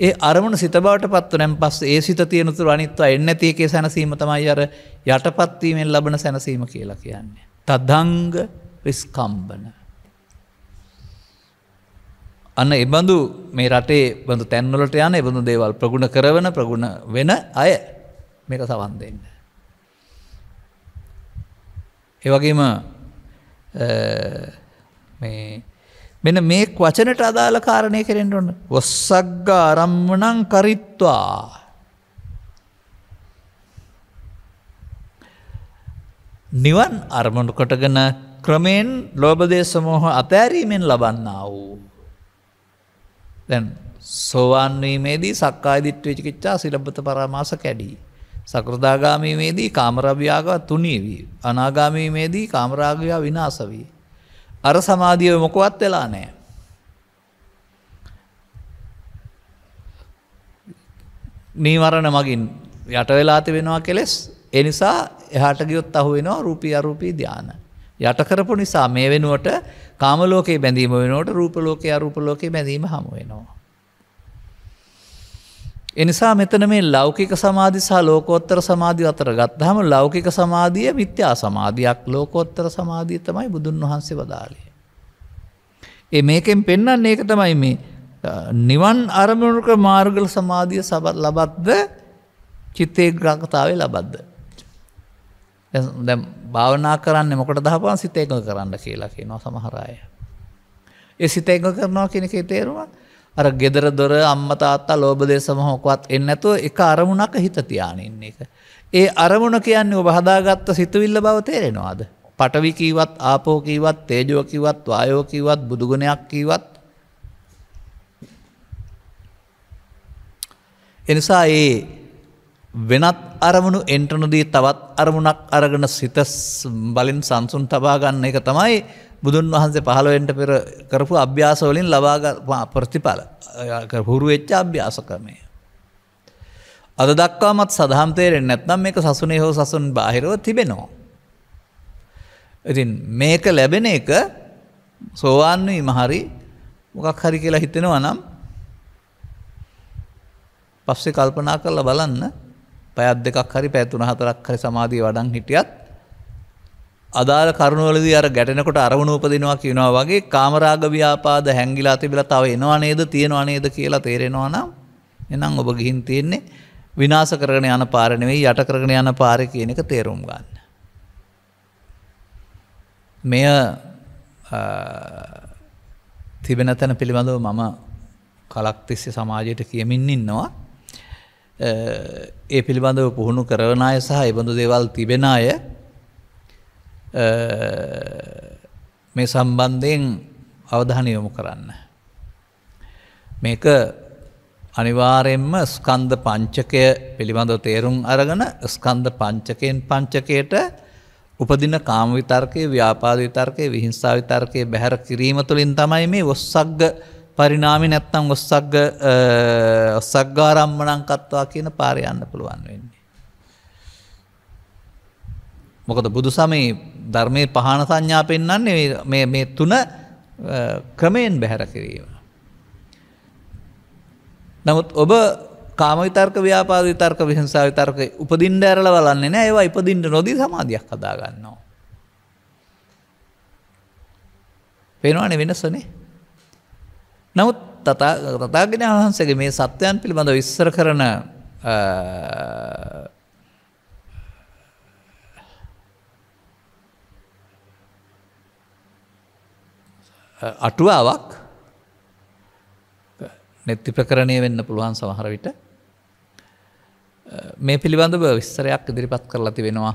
ඒ අරමුණ සිත බවට පත්ව නැම් පස් ඒ සිත තියනතුර අනිත්ව එන්න තියකේ සැනසීම තමයි අර යටපත්වීමෙන් ලබන සැනසීම කියලා කියන්නේ. තදංග විස්කම්බන. අන්න එබඳු මේ රටේ බඳු තැන්වලට යන එබඳු දේවල් ප්‍රගුණ කරවන ප්‍රගුණ වෙන අය මේක සවන් දෙන්න. ඒවගේම මේ මෙන මේ වචනට අදාළ කාරණය කරෙන්ට ඔන්න ඔස්සක්ග අරම්මනං කරිත්වා නිවන් අරමුණු කොටගෙන ක්‍රමයෙන් ලෝබදේශමෝහ අපෑරීමෙන් ලබන්නා වූ. දැන් සෝවාන්වීමේදී සක්කායිදිට්වේචිකිච්චා සිලබත පරාමාස කැඩී. සකෘදාගාමීමේදී කාමරභ්‍යයාග තුනීවී. අනාගාමීමේදී කාමරාගයා විනාසවී. අර සමාධිය මොකවත් වෙලා නෑ. නීවරණ මගින් යට වෙලා තිබෙනවා කෙලෙස් එනිසා එහට ගියොත් අහු වෙනවා රූපී අරූපී ධ්‍යාන. යටකරපු නිසා මේ වෙනුවට කාමලෝකයේ බැඳීම වෙනට රූපලෝකය අරූපලෝකයේ බැඳීම හමුවෙනවා. එනිසා මෙතන මේ ලෞකික සමාධි සහ ලෝකෝත්තර සමාධි අතර ගත්තහම ලෞකික සමාධිය විත්‍යා සමාධයක් ලෝකෝත්තර සමාධී තමයි බුදුන් වහන්සේ වදාලේ. ඒ මේකෙන් පෙන්න්න ඒක තමයි මේ නිවන් අරමුණක මාර්ගල සමාධිය සබත් ලබත්ද චිත්තේ ග්‍රකතාවේ ලබද්ද. දැම් භාවනා කරන්න මොකට දහපන් සිතේක කරන්න කියලා කියනවා සමහරය. එ සිතේක කරනවා කෙනෙකේ තේරුවා අර ගෙදර දොර අම්ම තාත්තා ලෝබදේ සමහෝකවත් එන්නඇතුව එක අරමුණක හිතතියානන්න එක. ඒ අරමුණ කියන්නේ ඔබහදාගත්ත සිතුවිල්ල බව තේරෙනවාද. පටවිකීවත් ආපෝකීවත් තේජෝකිවත් වායෝකීවත් බුදුගුණයක් කීවත්. එනිසා ඒ වෙනත් අරමුණු එන්ටනුදී තවත් අරමුණක් අරගෙන සිත බලින් සංසුන් තබාගන්න එක තමයි බුදුන් වහන්සේ පහළවෙන්ට පෙර කරපු අභ්‍යාසවලින් ලබාග ප්‍රතිඵල හුරු වෙච්ච අභ්‍යාස කරමය. අද දක්වාමත් සදහම්තේරෙන් නැත්නම් මේක සසුනේ හෝ සසුන් බාහිරව තිබෙනවා. ඉතින් මේක ලැබෙන එක සෝවාන්වී මහරි මොකක් හරි කියලා හිතෙනවා නම් පස්සේ කල්පනා කරලා බලන්න පැත් දෙකක් හරි පැතුන හතරක් හරි සමාධී වඩන් හිටියත් අදාළ කරුණවලදී අර ගැටෙනකොට අරමුණ උපදිනවා කියනවා වගේ කාමරාග ව්‍යාපාද හැංගිලා තිබිලා තව එනවා නේද තියෙනවා නේද කියලා තේරෙනවා නම් එහෙනම් ඔබ ගිහින් තියෙන්නේ විනාශ කරගෙන යන පාර නෙවෙයි යට කරගෙන යන පාර කියන එක තේරුම් ගන්න. මෙය තිබෙන තැන පිළිබඳව මම කලක් තිස්සේ සමාජයට කියමින් ඉන්නවා. ඒ පිළිබඳව පුහුණු කරන අය සහ ඒ බඳු දේවල් තිබෙන අය මේ සම්බන්ධයෙන් අවධානය යොමු කරන්න. මේක අනිවාරෙන්ම ස්කන්ධ පංචකය පිළිබඳව තේරුම් අරගෙන ස්කන්ධ පංචකයෙන් පංචකයට උපදින කාමවිතර්කය ව්‍යාපාදවිතර්කය විහිංසාවිතර්කය බැහැර කිරීම තුළින් තමයි මේ ඔස්සක්ග පරිනාමි නැත්තං ඔස්සක්ග ඔස්සක්ගාරම්මනං කත්වා කියන පාරයන්න පුළුවන් වෙන්නේ. මොකද බුදු සමයේ ධර්මය පහන සංඥා පෙන්න්නන්නේ මේ තුන ක්‍රමයෙන් බැහැර කිරීම. නමුත් ඔබ කාමවිතර්ක ව්‍යාපාද විතර්ක විහංසා විතර්ක උපදින්ට ඇරල වලන්නේ නෑ ඒවා ඉපදින්ට නොදී සමාධයක් කදාගන්නවා. පෙනවාන වෙනස්වනේ. නමුත් තතාගෙන වහන්සගේ මේ සත්‍යයන් පිළිබඳ විස්සර කරන අටුවාවක් නැත්ති ප්‍රකරණය වෙන්න පුළුවන් සමහර විට මේ පිළිබඳව විස්තරයක් ඉදිරිපත් කරලා තිබෙනවා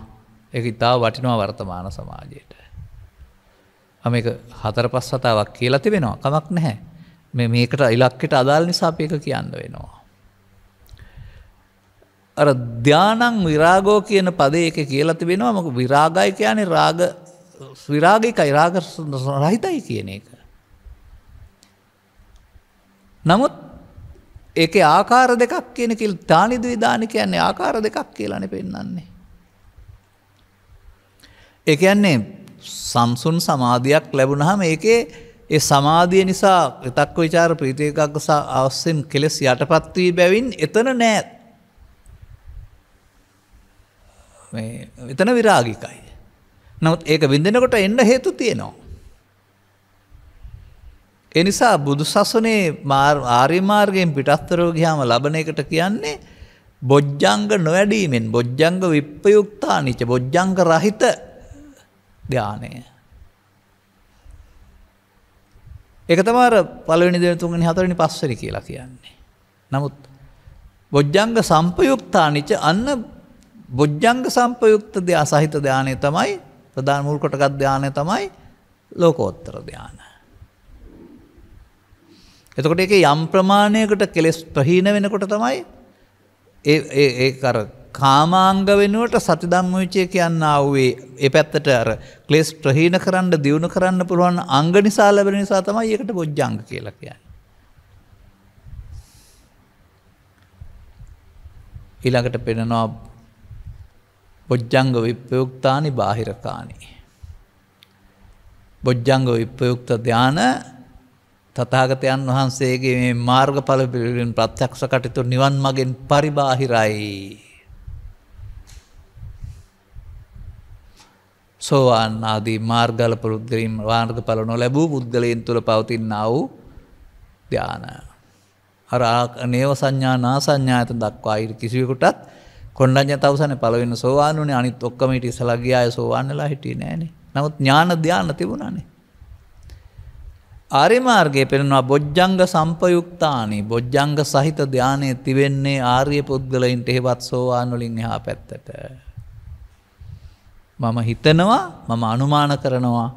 එක ඉතා වටිනවා වර්තමාන සමාජයට. අම එක හතර පස් සතාවක් කියලා තිබෙනවා කමක් නැහැ මේ මේකට ඉලක්කට අදාල් නිසාපයක කියන්න වෙනවා. අර ධ්‍යානං විරාගෝ කියන පදය එක කියලා තිබෙනවා මක විරාගයි කියන්නේ රාග විරාගිකයි රාග රහිතයි කියන එක. නමුත් ඒක ආකාර දෙකක් කියනකිල් තානිදු විධාන කියන්නේ ආකාර දෙකක් කියලන පෙන්නන්නේ. එක යන්නේ සම්සුන් සමාධයක් ලැබුණහම ඒකේ ඒ සමාධිය නිසා එතක්ව විචාර ප්‍රීතියකක්ගසා අවස්සෙන් කෙලෙස් යටපත්වී බැවින් එතන නෑත්. එතන විරාගිකයි. නමුත් ඒක බිඳෙනකොට එන්න හේතු තියෙනවා. එනිසා බුදු සසනේ ආරිමාර්ගයෙන් පිටස්තරෝ ගියාම ලබන එකට කියන්නේ බොජ්ජංග නොවැඩීමෙන් බොජ්ජංග විප්පයුක්තා නිච බොජ්ජංග රහිත ධ්‍යානය. එක තමාර පලවෙනි දෙනතුන්ගනි හතරනි පස්සරි කියලා කියන්නේ. නමුත් බොජ්ජංග සම්පයුක්තා නිච අන්න බොජ්ජංග සම්පයුක්ත දෙ අසහිත ධ්‍යානය තමයි ප්‍රධාන මුල්කොටගත් ධ්‍යානය තමයි ලෝකෝත්තර ධ්‍යානය. එතකොට එක යම් ප්‍රමාණයකට කෙලෙස් ප්‍රහීන වෙනකොට තමයි ඒ කර කාමාංග වෙනුවට සති ධම්මවිචය කියන්න වූේ ඒ පැත්තට අර කලෙස් ප්‍රහීන කරන්න දියුණු කරන්න පුළුවන් අංග නිසා ලැබෙන නිසා තමයි ඒකට බොජ්ජංග කියලා කියන්න. ඊළඟට පෙනෙනවා බොජ්ජංග විප්‍රයුක්තානි බාහිරකානි. බොජ්ජංග විප්‍රයුක්ත ධ්‍යාන තථාගතයන් වහන්සේගේ මේ මාර්ගඵල පිළිබඳ ප්‍රත්‍යක්ෂ කටයුතු නිවන් මගෙන් පරිබාහිරයි. සෝවාන් ආදී මාර්ගඵල පුරුද්දරින් මාර්ගඵල නොලැබූ පුද්ගලයන් තුල පවතිනා වූ ධානය. අර නේව සංඥා නා සංඥායත දක්වා ඉර කිසිවෙකුටත් කොණ්ඩඤ්ඤ තවසනේ පළවෙනි සෝවාන් උනේ අනිත් ඔක්කොම ඊට ඉස්සලා ගියාය සෝවාන් වෙලා හිටියේ නෑනේ. නමුත් ඥාන ධානය තිබුණානේ. ආර්යමාර්ගය පෙනෙනවා බොජ්ජංග සම්පයුක්තානි බොජ්ජංග සහිත ධ්‍යානය තිවෙන්නේ ආර්ය පුද්ගලයින්ට එහෙවත් සෝවානුලින් එහා පැත්තට. මම හිතනවා මම අනුමාන කරනවා.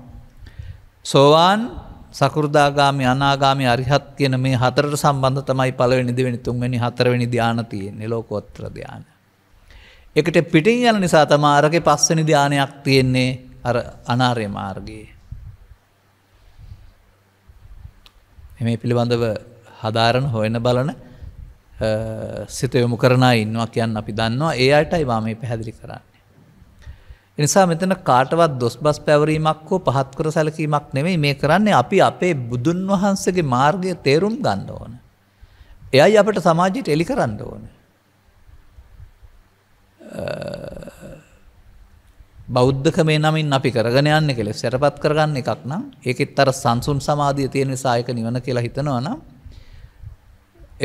සෝවාන් සකෘදාගාමි අනාගාමි අරිහත් කියන මේ හතරට සම්බන්ධ තමයි පලවෙනි දෙවෙනි තුන්වැනි හතරවෙනි ධ්‍යාන තියෙන්නේ ලෝකෝත්‍ර ධ්‍යාන. එකට පිටින් යන නිසා තමාරගේ පස්සනි ධ්‍යානයක් තියෙන්නේ අර අනාර්ය මාර්ගයේ. මේ පිළිබඳව හදාරන හොයන බලන සිත යොමු කරනා ඉන්නවා කියන්න අපි දන්නවා ඒ අයටයි වා මේ පැහැදිලි කරන්නේ. එනිසා මෙතන කාටවත් දොස් බස් පැවරීමක් හෝ පහත්කර සැලකීමක් නෙවෙයි මේ කරන්නේ අපි අපේ බුදුන් වහන්සගේ මාර්ගය තේරුම් ගන්න ඕන. එයයි අපට සමාජයට එලි කරන්න ඕන. බෞද්ධකමේ නමින් අපි කරගෙන යන්න කෙළෙ සැරපත් කරගන්න එකක් නම් ඒකෙත් අර සංසුන් සමාධිය තියෙන සායක නිවන කියලා හිතනවා නම්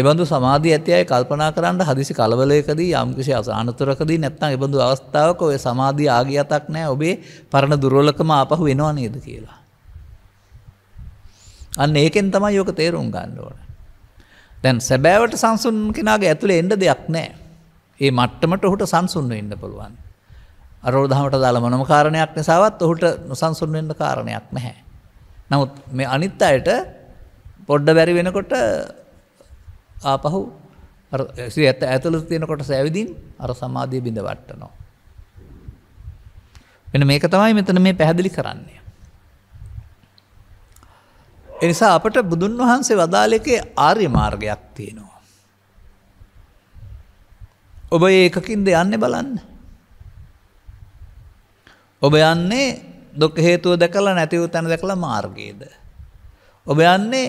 එබඳු සමාධී ඇති අය කල්පනා කරන්න හදිසි කලවලයකදී යම්කිසි අනතුරකදී නැත්තම් එබඳු අවස්ථාවක ඔය සමාධී ආගියතක් නෑ ඔබේ පරණ දුර්වලකම ආපහු වෙනවා නේද කියලා. අන්න ඒකෙන් තමයි යෝක තේරුම් ගන්න ඕන. දැන් සැබෑවට සංසුන් කෙනාගේ ඇතුළේ එන්ඩ දෙයක් නෑ. ඒ මට්ටමට ඔහුට සංසුන්ව ඉන්න පුළුවන්. අරෝධහමට දාලා මොනම කාරණයක් නිසාවත් ඔහුට නොසන්සුන් වෙන්න කාරණයක් නැහැ. නමුත් මේ අනිත් අයට පොඩ්ඩ බැරි වෙනකොට ආපහු ඇත ඇතුළ තියෙනකොට සැවිදින් අර සමාධිය බිඳවට්ටනවා. වෙන මේක තමයි මෙතන මේ පැහැදිලි කරන්නේ. එනිසා අපට බුදුන් වහන්සේ වදාලකේ ආර්ය මාර්ගයක් තියෙනවා. ඔබ ඒකකින්ද යන්න බලන්න. ඔබ යන්නේ දුක් හේතුව දැකලා නැතිව තැන දැකලා මාර්ගයේද. ඔබ යන්නේ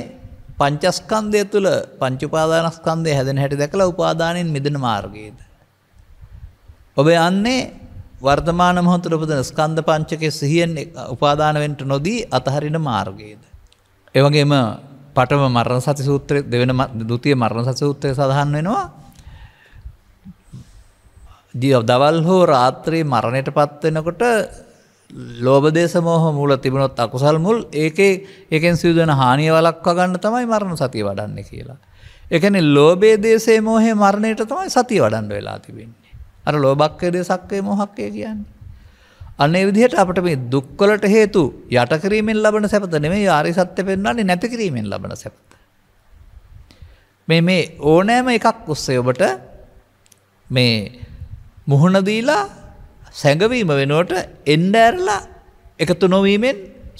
පංචස්කන්දය තුළ පංචුපාදානස්කන්දය හැදෙන හැට දැකලා උපාදානයෙන් මිදන මාර්ගයේද. ඔබ යන්නේ වර්තමාන මොහොතර උපදන ස්කන්ධ පංචකය සිහියෙන් උපාදානවෙන්ට නොදී අතහරින මාර්ගයේද. එවගේම පටම මරණ සති සූත්‍රය දෙවෙන දුතිය මරණ සති සූත්‍රය සඳහන් වෙනවා දවල් හෝ රාත්‍රී මරණයට පත්වෙනකොට ලෝබදේශ මෝහ මුල තිබුණොත් අකුසල් මුල් ඒකේ එකෙන් සිදුවන හානිය වලක්ව ගන්න තමයි මරණ සති වඩන්න කියලා. එකන ලෝබේ දේශේ මෝහේ මරණයට තමයි සති වඩන්ඩ වෙලා තිබෙන්නේ. අර ලෝබක්කය දෙසක්කේ මොහක්කය කියන්න. අනේ විදිහට අපට මේ දුක්කොලට හේතු යටකිරීමෙන් ලබන සැපත නෙමේ ආරි සත්‍ය පෙන්න්නන්නේ නැතිකිරීමෙන් ලබන සැපත. මේ මේ ඕනෑම එකක් උස්සේ ඔබට මේ මුහුණදීලා සැඟවීම වෙනුවට එන්ඩෑරලා එකතු නොවීමෙන්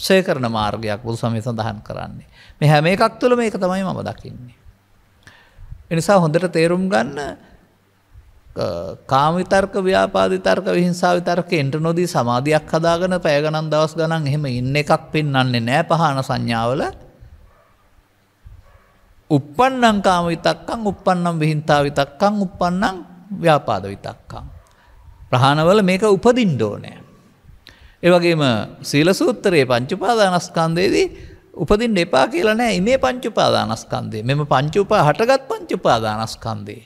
සය කරන මාර්ගයක් බුදු සමය සඳහන් කරන්නේ. මෙ හැම එකක් තුළ මේක තමයි මම දකින්නේ. එනිසා හොඳට තේරුම් ගන්න කාමිතර්ක ව්‍යාපාධිතර්ක විහිංසාවිතර්ක එන්ට නොදී සමාධයක් හදාගන පෑගනන් දවස් ගනන් එහෙම ඉන්න එකක් පෙන්න්නන්නේ නෑ පහන සංඥාවල උපන්නං කාම විතක්කං උපන්නම් විහින්තා විතක්කං උපන්නම් ව්‍යාපාද විතක්කං. ප්‍රහණවල මේක උපදින් ඩෝනෑ. ඒවගේම සීලසූත්තරයේ පංචුපාදානස්කන්දයේදී උපදින් එපා කියලා නෑ මේ පංචුපාදානස්කන්දේ මෙම පංචුපා හටගත් පංචුපාදානස්කන්දේ.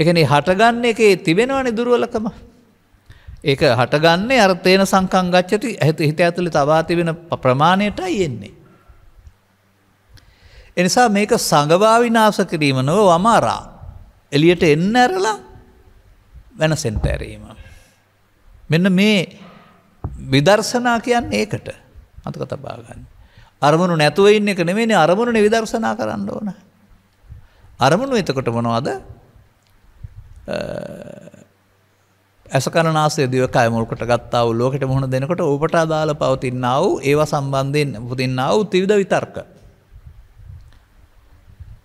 එකන හටගන්න එකේ තිබෙනවනි දුරුවලකම. ඒක හටගන්නේ අර්ථයන සංකංගච්චට ඇති හිත ඇතුළි තවා තිබෙන ප්‍රමාණයටයි යෙන්නේ. එනිසා මේක සඟවා විනාස කිරීම නොව වමාරා එලියට එන්න ඇරලා වෙනසෙන්ට ඇරීම. මෙන්න මේ විදර්ශනා කියන්න ඒකට මතක තබාගන්න. අරමුණු නැතුව ඉන්න එක නෙමේනි අරමුණුන විදර්ශනා කරන්න ඕන. අරමුණු එතකොට මොනවාද ඇසකරනාසේ දවකය මුල්කට ගත්තාව ලෝකට මුහුණ දෙනකොට ඔපට අදාල පවතින්නාව ඒවා සම්බන්ධයෙන් පුතින්නාව තිවිධ විතර්ක.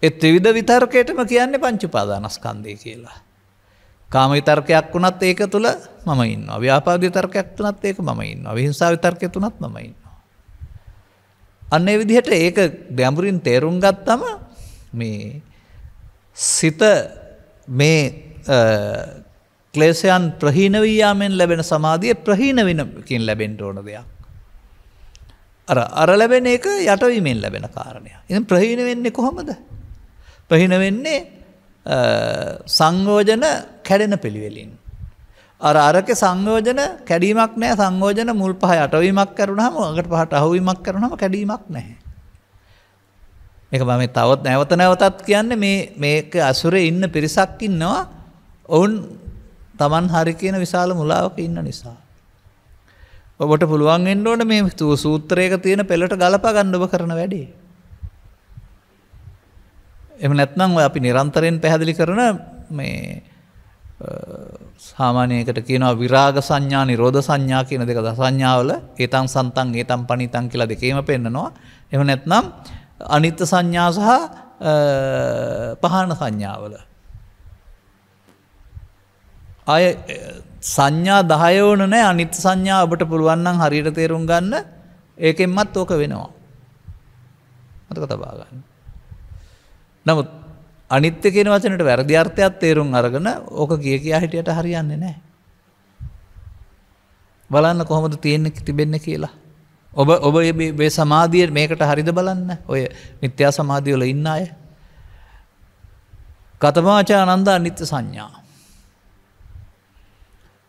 එත් ත්‍රවිධ විතර්කයටම කියන්නේ පංචිපාදානස්කන්දී කියලා. කාම විතර්කයක් වනත් ඒක තුළ මම ඉන්න අව්‍යාපාද විතර්කයක් තුනත් ඒක ම ඉන්න අවිහිංසා විතර්කය තුනත් මම ඉන්න. අන්නේ විදිහට ඒක ගැඹුරින් තේරුම් ගත්තම මේ සිත මේ ක්ලේෂයන් ප්‍රහීනවීයාමෙන් ලැබෙන සමාධිය ප්‍රහීනවෙනකින් ලැබෙන්ට ඕන දෙයක්. අර අර ලැබෙන එක යටවීමෙන් ලැබෙන කාරණය. එ ප්‍රහීන වෙන්නේ කොහොමද. ප්‍රහින වෙන්නේ සංයෝජන කැඩෙන පිළිවෙලින්. අර අරක සංයෝජන කැඩීමක් නෑ සංයෝජන මුල් පහ අටවීමක් කරුණහම අඟට පහට අහුවීමක් කරනම කැඩීමක් නැහැ. මේක මම තවත් නැවත නැවතත් කියන්නේ මේ මේක අසුරේ ඉන්න පිරිසක් ඉන්නවා ඔවුන් තමන් හරි කියන විශාල මුලාවක ඉන්න නිසා. ඔබට පුළුවන් එන්න ඕන මේ සූත්‍රයක තියෙන පෙළට ගලපා ගන්න ඔබ කරන වැඩේ. එම නැත්නම් ඔය අපි නිරන්තරයෙන් පැහැදිලි කරන මේ සාමානයකට කියනවා විරාග සංඥා නිරෝධ සංඥා කියන දෙක දසඥාවල ඒතන් සන්තන් ඒතම් පනිතන් කියලා දෙකීම පෙන්න්නනවා. එම නැත්නම් අනිත්‍ය සංඥා සහ පහන සංඥාවල. අය සංඥා දහයෝන නෑ අනිත් සංඥා ඔබට පුළුවන්නන් හරියට තේරුම් ගන්න ඒකෙන්මත් ඕක වෙනවා. මතක තබාගන්න. නමුත් අනිත්‍ය කියෙන වචනට වැරදිර්ථයක් තේරුම් අරගෙන ඕක කිය කියා හිටියට හරියන්නේ නෑ. බලන්න කොහොමද තියෙන්න්න තිබෙන්න කියලා. ඔබ ඔබ බේ සමාධිය මේකට හරිද බලන්න ඔය මිත්‍යා සමාධියවල ඉන්න අය. කතමාචා අනන්ද අනිත්‍ය සංඥා.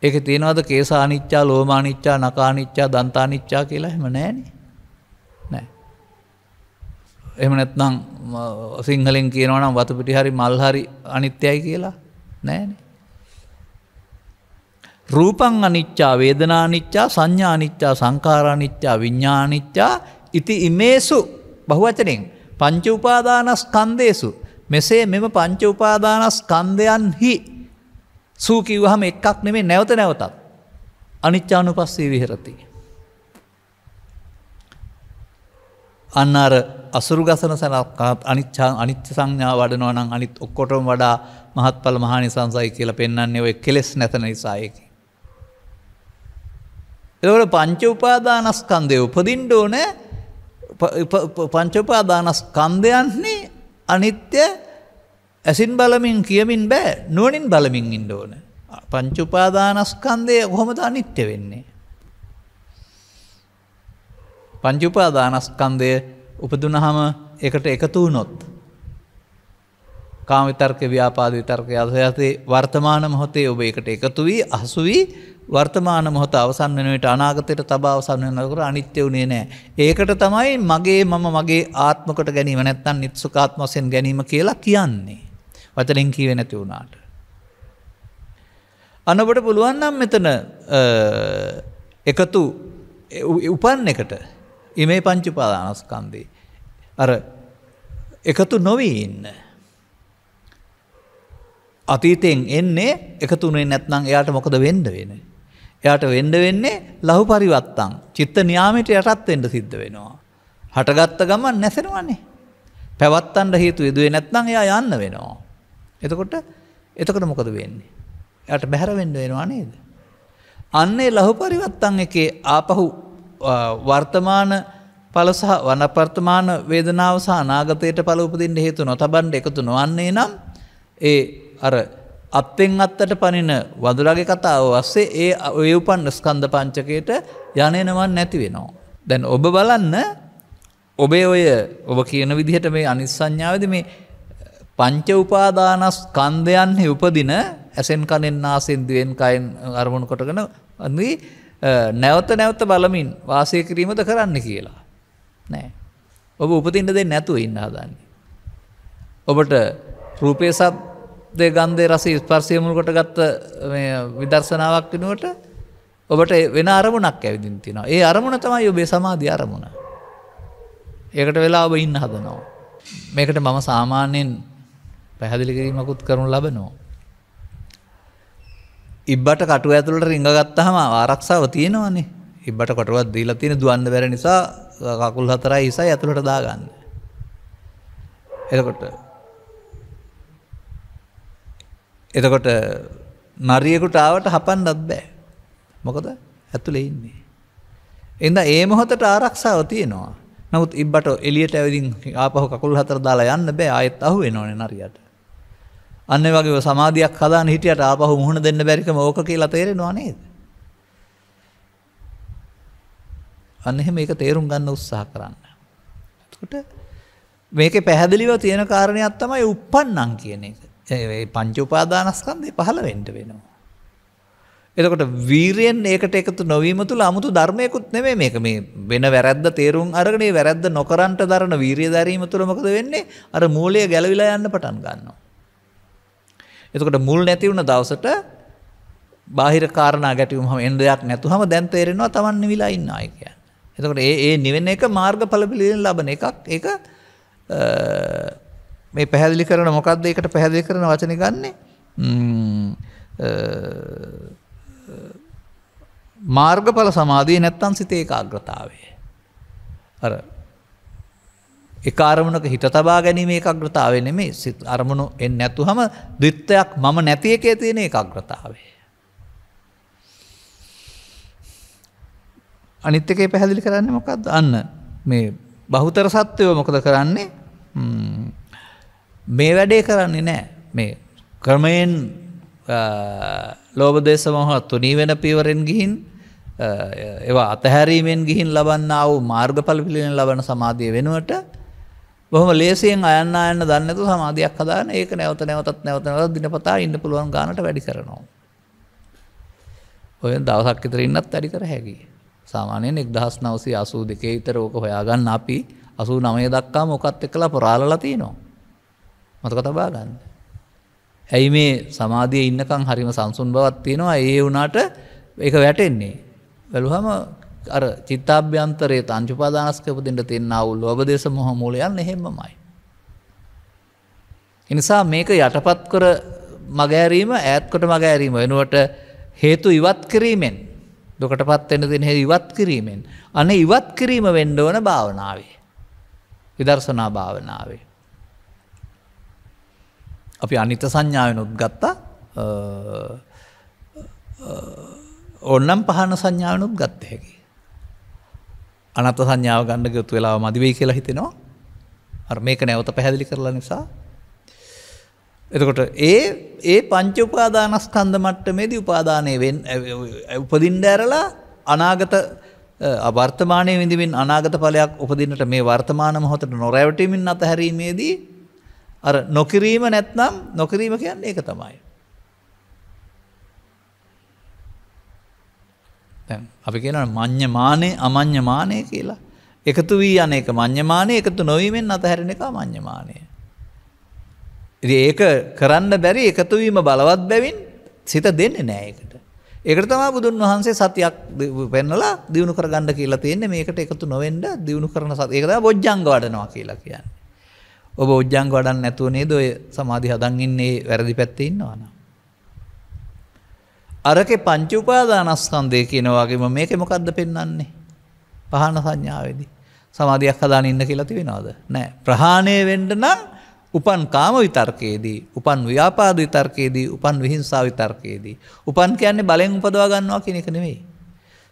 එක තියෙනවද කේසා නිච්චා ලෝමානිච්චා නකානිච්චා දන්තානිච්චා කියලා හෙම නෑනේ එම නැත්නම් සිංහලෙන් කියනවනම් වතුපිටි හරි මල්හරි අනිත්‍යයි කියලා නෑන. රූපං අනිච්චා වේදනානිච්චා සංඥානිච්චා සංකාරානිච්චා විඤ්ඥානිච්චා ඉති ඉමේසු බහුවචනින් පංච උපාදානස්කන්දේසු මෙසේ මෙම පංච උපාදානස්කන්දයන්හි සූකිව්හම එකක් නෙමේ නැවත නැවතත් අනිච්චානු පස්සේ විහරතිය. අන්න අර අසුරු ගසන සැලක්කාත් අනිච්චා අනිච්ච සංඥා වඩනවා නම් අනිත් ඔක්කොටම වඩා මහත්ඵල මහනි සංසයි කියලා පෙන්න්නේ ඔය කෙලෙස් නැතන නිසායකි. එකට පංච උපාදානස්කන්දය උපදින්ඩ ඕනෑ පංචපාදානස්කන්දයන්නේ අනිත්‍ය ඇසින් බලමින් කියමින් බෑ නුවනින් බලමින් ඉන්ඩ ඕන. පංචුපාදානස්කන්දය හොමද අනිත්‍ය වෙන්නේ. පංචුපාදානස්කන්දය උපදුනහම එකට එකතු වුණොත්. කාමිතර්ක ව්‍යාපාද විතර්කය අදයතේ වර්තමාන මොහොතේ ඔබ එකට එකතු වී අහසු වී වර්තමාන මොහොත අවසන් වෙනට අනාගතයට තබා අවසන් වෙනකට අනිත්‍ය වුණේ නෑ. ඒකට තමයි මගේ මම මගේ ආත්මකට ගැනීම නැත්තන් නිත්සුකාත්මසයෙන් ගැනීම කියලා කියන්නේ. වතරින් කීව නැති වුණාට. අනබට පුළුවන්නම් මෙතන එකතු උපන් එකට ඉමේ පංචුපාදානස්කන්දී. අර එකතු නොවී ඉන්න. අතීතයෙන් එන්නේ එකතුනේ නැත්නම් එයාට මොකද වෙන්ඩ වෙන. එයාට වෙන්ඩ වෙන්නේ ලහු පරිවත්තං චිත්ත නියාමයට යටත් එෙන්ට සිද්ධ වෙනවා. හටගත්ත ගමන් නැසෙනවන්නේ. පැවත්තන්ට හේතු යුදුවේ නැත්නම් එයා යන්න වෙනවා. එතකොට එතකට මොකද වෙන්නේ. එයට බැහැරවෙන්ඩ වෙනවා නේද. අන්නේ ලහු පරිවත්තන් එකේ ආපහු වර්තමාන පලසහ වනපර්තමාන වේදනාව සහ නාගතයට පල උපදින්ට හේතු නොතබන්ඩ එකතු නොවන්නේ නම් ඒ අර අත්තෙන් අත්තට පනින වදුරගේ කතාව වස්සේ ඒ ඔය උපන් ස්කන්ධ පංචකයට යනනවන් නැති වෙනවා. දැන් ඔබ බලන්න ඔබේ ඔය ඔබ කියන විදිහට මේ අනිස්සංඥාවද මේ පංච උපාදානස් කන්දයන්හි උපදින ඇසෙන් කණෙන් නාසින්දුවෙන් කයින් අරමුණ කොටගන අන්නේ නැවත නැවත බලමින් වාසය කිරීමද කරන්න කියලා. නෑ. ඔබ උපතින්ට දෙ නැතුව ඉන්න හදන්නේ. ඔබට රූපේසත් දේ ගන්දේ රස ස්පර්සයමුණකට ගත්ත විදර්ශනාවක් වෙනුවට ඔබට වෙන අරමුණක් ඇවිදිින් තිනවා ඒ අරමුණ තමයි ඔබේ සමාධි අරමුණ. ඒකට වෙලා ඔබ ඉන්න හදනවා. මේකට මම සාමාන්‍යයෙන් පැහැදිලි කිරීමකුත් කරනු ලබනවා. ඉබ්බට කටුව ඇතුළට රිංගගත්තහම ආරක්ෂාව තියෙනවනේ ඉබ්බට කොටුවත් දීලා තියෙන දුවන්න බැර නිසා කකුල් හතරයි ඉසයි ඇතුළට දාගන්න. එතකොට එතකොට නරියෙකුට ආවට හපන්නත් බෑ. මොකද ඇතුළේ ඉන්නේ. එඳ ඒ මොහොතට ආරක්ෂාව තියෙනවා. නමුත් ඉබ්බට එලියට ඇවිදින් ආපහු කකුල් හතර දාලා යන්න බෑ ආයෙත් අහු වෙනවනේ නරියට. අන්න වගේ සමාධයක් කදාන හිටියට ආපහු මුහුණ දෙන්න බැරිකම ඕක කියලා තේරෙනවා නේද. අන්න එහෙම ඒක තේරුම් ගන්න උත්සාහ කරන්න. ට මේක පැහැදිලිව තියෙන කාරණයක් තමයි උප්පන්නං කියන එක. පංචුපාදානස්කන්දේ පහළ වෙන්ට වෙනවා. එතකොට වීරයෙන් ඒකට එකතු නොවීම තුළ අමුතු ධර්මයකුත් නෙමේ මේක මේ වෙන වැරද්ද තේරුම් අරගනේ වැරද්ද නොකරන්ට දරන වීරිය දැරීම තුළ මොකද වෙන්නේ අර මූලය ගැලවිලා යන්න පටන් ගන්නවා. එතකට මුල් නැතිවුණ දවසට බාහිර කාරණා ගැටිවුම් හම එන් දෙයක් නැතු හම දැන් තේරෙනවා තවන්න විලා ඉන්න අය කිය. එතකට ඒ ඒ නිවෙන එක මාර්ග පලපිලිෙන් ලබන එකක් එක මේ පැහැදිලි කරන මොකක්ද එකට පැහැදිලි කරන වචන ගන්නේ මාර්ගඵල සමාධී නැත්තන් සිතේ ඒකාග්‍රතාවේ. අර එක අරමුණක හිත තබා ගැනීම එකග්‍රතාවේ නෙමේ සිත් අරමුණු එන්න නැතු හම දවිත්තයක් මම නැති එකේ තියෙන එකග්‍රතාවේ. අනිත්තකේ පැහැදිලි කරන්න මොකක්ද අන්න මේ බහුතර සත්වයෝ මොකද කරන්නේ මේ වැඩේ කරන්නේ නෑ මේ ක්‍රමයෙන් ලෝබදේශ මොහත් තුනී වෙන පීවරෙන් ගිහින් ඒවා අතහැරීමෙන් ගිහින් ලබන්න අව මාර්ග පල පිළිෙන ලබන සමාධිය වෙනුවට බොහොම ලේසියෙන් අයන්න අයන්න දන්නතු සමාධයක් හදාන ඒක නැවත නැවතත් නැවත නැවත දිනපතා ඉන්න පුළුවන් ගානට වැඩි කරනවා. ඔය දවසක් ඉතර ඉන්නත් වැඩි කර හැකි. සාමානයෙන් එක් දහස් නවසී අසූ දෙකේ ඉතර ඕක හොයාගන්න අපි අසූ නමය දක්කා මොකත් එක්කලා පොරාලලා තියෙනවා. මතක තබා ගන්න. ඇයි මේ සමාධිය ඉන්නකං හරිම සංසුන් බවත් තියෙනවා ඒ වුනාට එක වැටෙන්නේ. වැළුහම අර චිත්තාභ්‍යන්තරයේ තංචුපාදානස්කපතින්ට තිෙන්න්නවුල් ලොබදේශ මොහ මූලයන් එහෙමමයි. එනිසා මේක යටපත් කර මගෑරීම ඇත්කොට මගෑරීම වෙනුවට හේතු ඉවත් කිරීමෙන් දුකට පත්වෙන තින හෙ ඉවත් කිරීමෙන් අන ඉවත් කිරීම වෙන්ඩෝන භාවනාවේ. විදර්ශනා භාවනාවේ. අපි අනිත සංඥාවනුත් ගත්තා ඔන්නම් පහන සංඥාවනුත් ගත්ත හැකි. අනත්ව සංඥාව ගණඩ යුතු වෙලා මදිවේ කියලා හිතෙනවා අර මේක නැවත පැහැදිලි කරලා නිසා එතකොට ඒ ඒ පංච උපාදානස්කන්ධ මට්ටමේදී උපාදානය වෙන් උපදින්ඩ ඇරලා අනාගත අවර්තමානය විඳමින් අනාගත පලයක් උපදින්නට මේ වර්තමාන මොහොතට නොරැවටීමින් අතහැරීමේදී අර නොකිරීම නැත්නම් නොකිරීම කියන්න ඒක තමයි. අපි කියන මං්්‍යමානය අමං්්‍යමානය කියලා එකතු වී අනේක මං්්‍යමානය එකතු නොවීමෙන් අතහැරණ එක මං්්‍යමානය. ඒක කරන්න බැරි එකතුවීම බලවත් බැවින් සිත දෙන්න නෑයකට. ඒකට තමා බුදුන් වහන්සේ සතියක් පෙන්නලා දියුණු කර ගණඩ කියලා තියන්නේ මේකට එකතු නොවෙන්ඩ දියුණු කරන සත එකද බොජ්ජංග වඩනවා කියලා කියන්න. ඔබ ඔජ්ජංග වඩන්න නැතුවනේ දොය සමාධි හදන් ඉන්නේ වැරදි පැත්තිඉන්නවානම්. අරක පංචි උපාදානස්කන්දය කියන වගේම මේක මොකක්ද පෙන්න්නන්නේ. පහන සංඥාවේදී. සමාධයක් හදාන ඉන්න කියලති වෙනවාද. නෑ ප්‍රහාණය වෙන්ඩ නම් උපන් කාම විතර්කයේදී උපන් ව්‍යාපාද විතර්කයේදී උපන් විහිංසා විතර්කයේදී. උපන් කියන්නේ බලෙන් උපදවාගන්නවා කෙනෙක නෙවෙයි.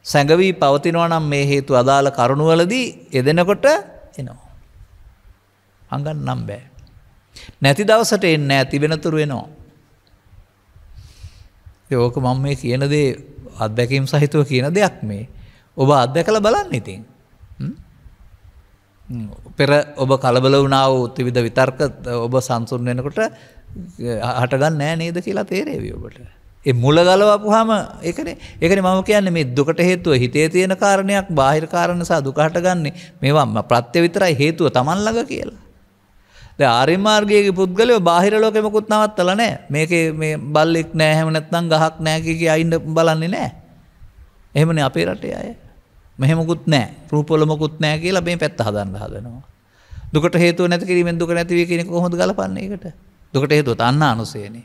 සැඟවී පවතිනවා නම් මේ හේතු අදාළ කරුණුවලදී එදෙනකොට එනවා. අඟන් නම් බෑ. නැති දවසට එන්න ඇතිබෙනතුරු වෙනවා. ඕක මං මේ කියන දේ අත්දැකීම් සහිතුව කියන දෙයක් මේ ඔබ අත්දැකළ බලන්න ඉතින් පෙර ඔබ කලබල වුණාව උත්තිවිධ විතර්ක ඔබ සංසුන් වෙනකොට හටගන්න නෑ නේද කියලා තේරේවි ඔබට එ මුල ගලවපු හම එකන එකන මම කියන්න මේ දුකට හේතුව හිතේ තියෙන කාරණයක් බාහිර කාරණ සහ දුකහට ගන්නේ මේවා ප්‍රත්‍ය විතරයි හේතුව තමන් ළඟ කියලා ආරිමාර්ගයගේ පුද්ගලය බාහිර ලෝකෙමකුත් නවත්තල නෑ මේක මේ බල්ලෙක් නෑහැම නැත්තං ගහක් නෑකක අයින්න බලන්නේ නෑ. එහෙමන අපේ රටේ අය මෙහෙමකුත් නෑ රූපොලමකුත් නෑ කියලා මේ පැත් හදන්න හදනවා. දුකට හේතු නැති කිරීමෙන් දුක නැතිව කෙනෙක හොඳ ගලපන්නේකට දුකට හේතුව තන්න අනුසේනේ.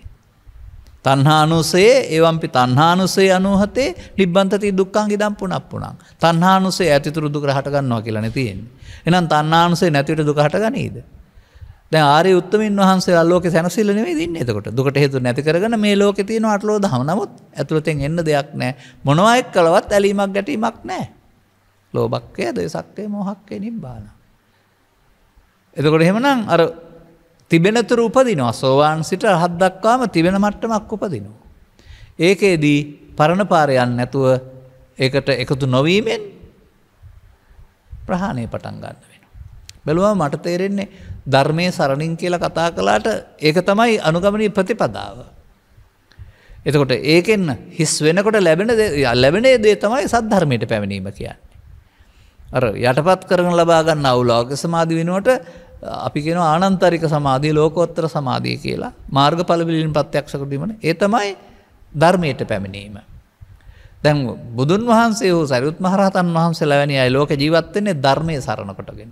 තන්හානුසේ ඒවම්පි තන්හානුසේ අනුහතේ ලිබ්බන්තති දුක්කන්ගේ දම් පුනක් පුුණක් තන්හානුසේ ඇතිතුරු දුක හටගන්නවා කියලන තියෙන්. එනම් තන්නානුසේ නැතිවට දුක හට ගනීද. දැන් ආරය උත්තමින් වහන්සේ ලෝක සැනසිල්ල නෙවෙයි දින්නේ එතකොට දුකට හේතු නැති කරගෙන මේ ලෝකේ තියෙන අටලෝ දහම නමුත් ඇතුළතෙන් එන්න දෙයක් නැහැ මොනවා එක් කළවත් ඇලීමක් ගැටීමක් නැහැ ලෝභක්කය දේසක්කේ මොහක්කේ නිබ්බාන එතකොට එහෙමනම් අර තිබෙනතුරු උපදිනවා සෝවාන් සිට රහත් දක්වාම තිබෙන මට්ටමක් උපදිනවා. ඒකේදී පරණපාරයන් නැතුව ඒකට එකතු නොවීමෙන් ප්‍රහාණය පටන් ගන්න වෙන. බැලුවම මට තේරෙන්නේ ධර්මය සරණින් කියලා කතා කලාට ඒක තමයි අනුගමනී ප්‍රතිපදාව. එතකොට ඒකෙන් හිස් වෙනකොට ලැබෙන ලැබෙනේ දේ තමයි සද්ධර්මයට පැමිණීම කියන්නේ. අර යටපත් කරන ලබාගන්න අවුලෝක සමාධි වෙනුවට අපි කෙන ආනන්තරික සමාධී ලෝකෝත්තර සමාධිය කියලා මාර්ග පලවිලින් ප්‍රත්‍යක්ෂකරීමන ඒ තමයි ධර්මයට පැමිණීම. දැන් බුදුන් වහන්සේ වූ සැරුත් මහරහතන් වහන්සේ ලැවැනි අයි ලෝක ජීවත්වන්නේ ධර්මය සරණකොටගෙන.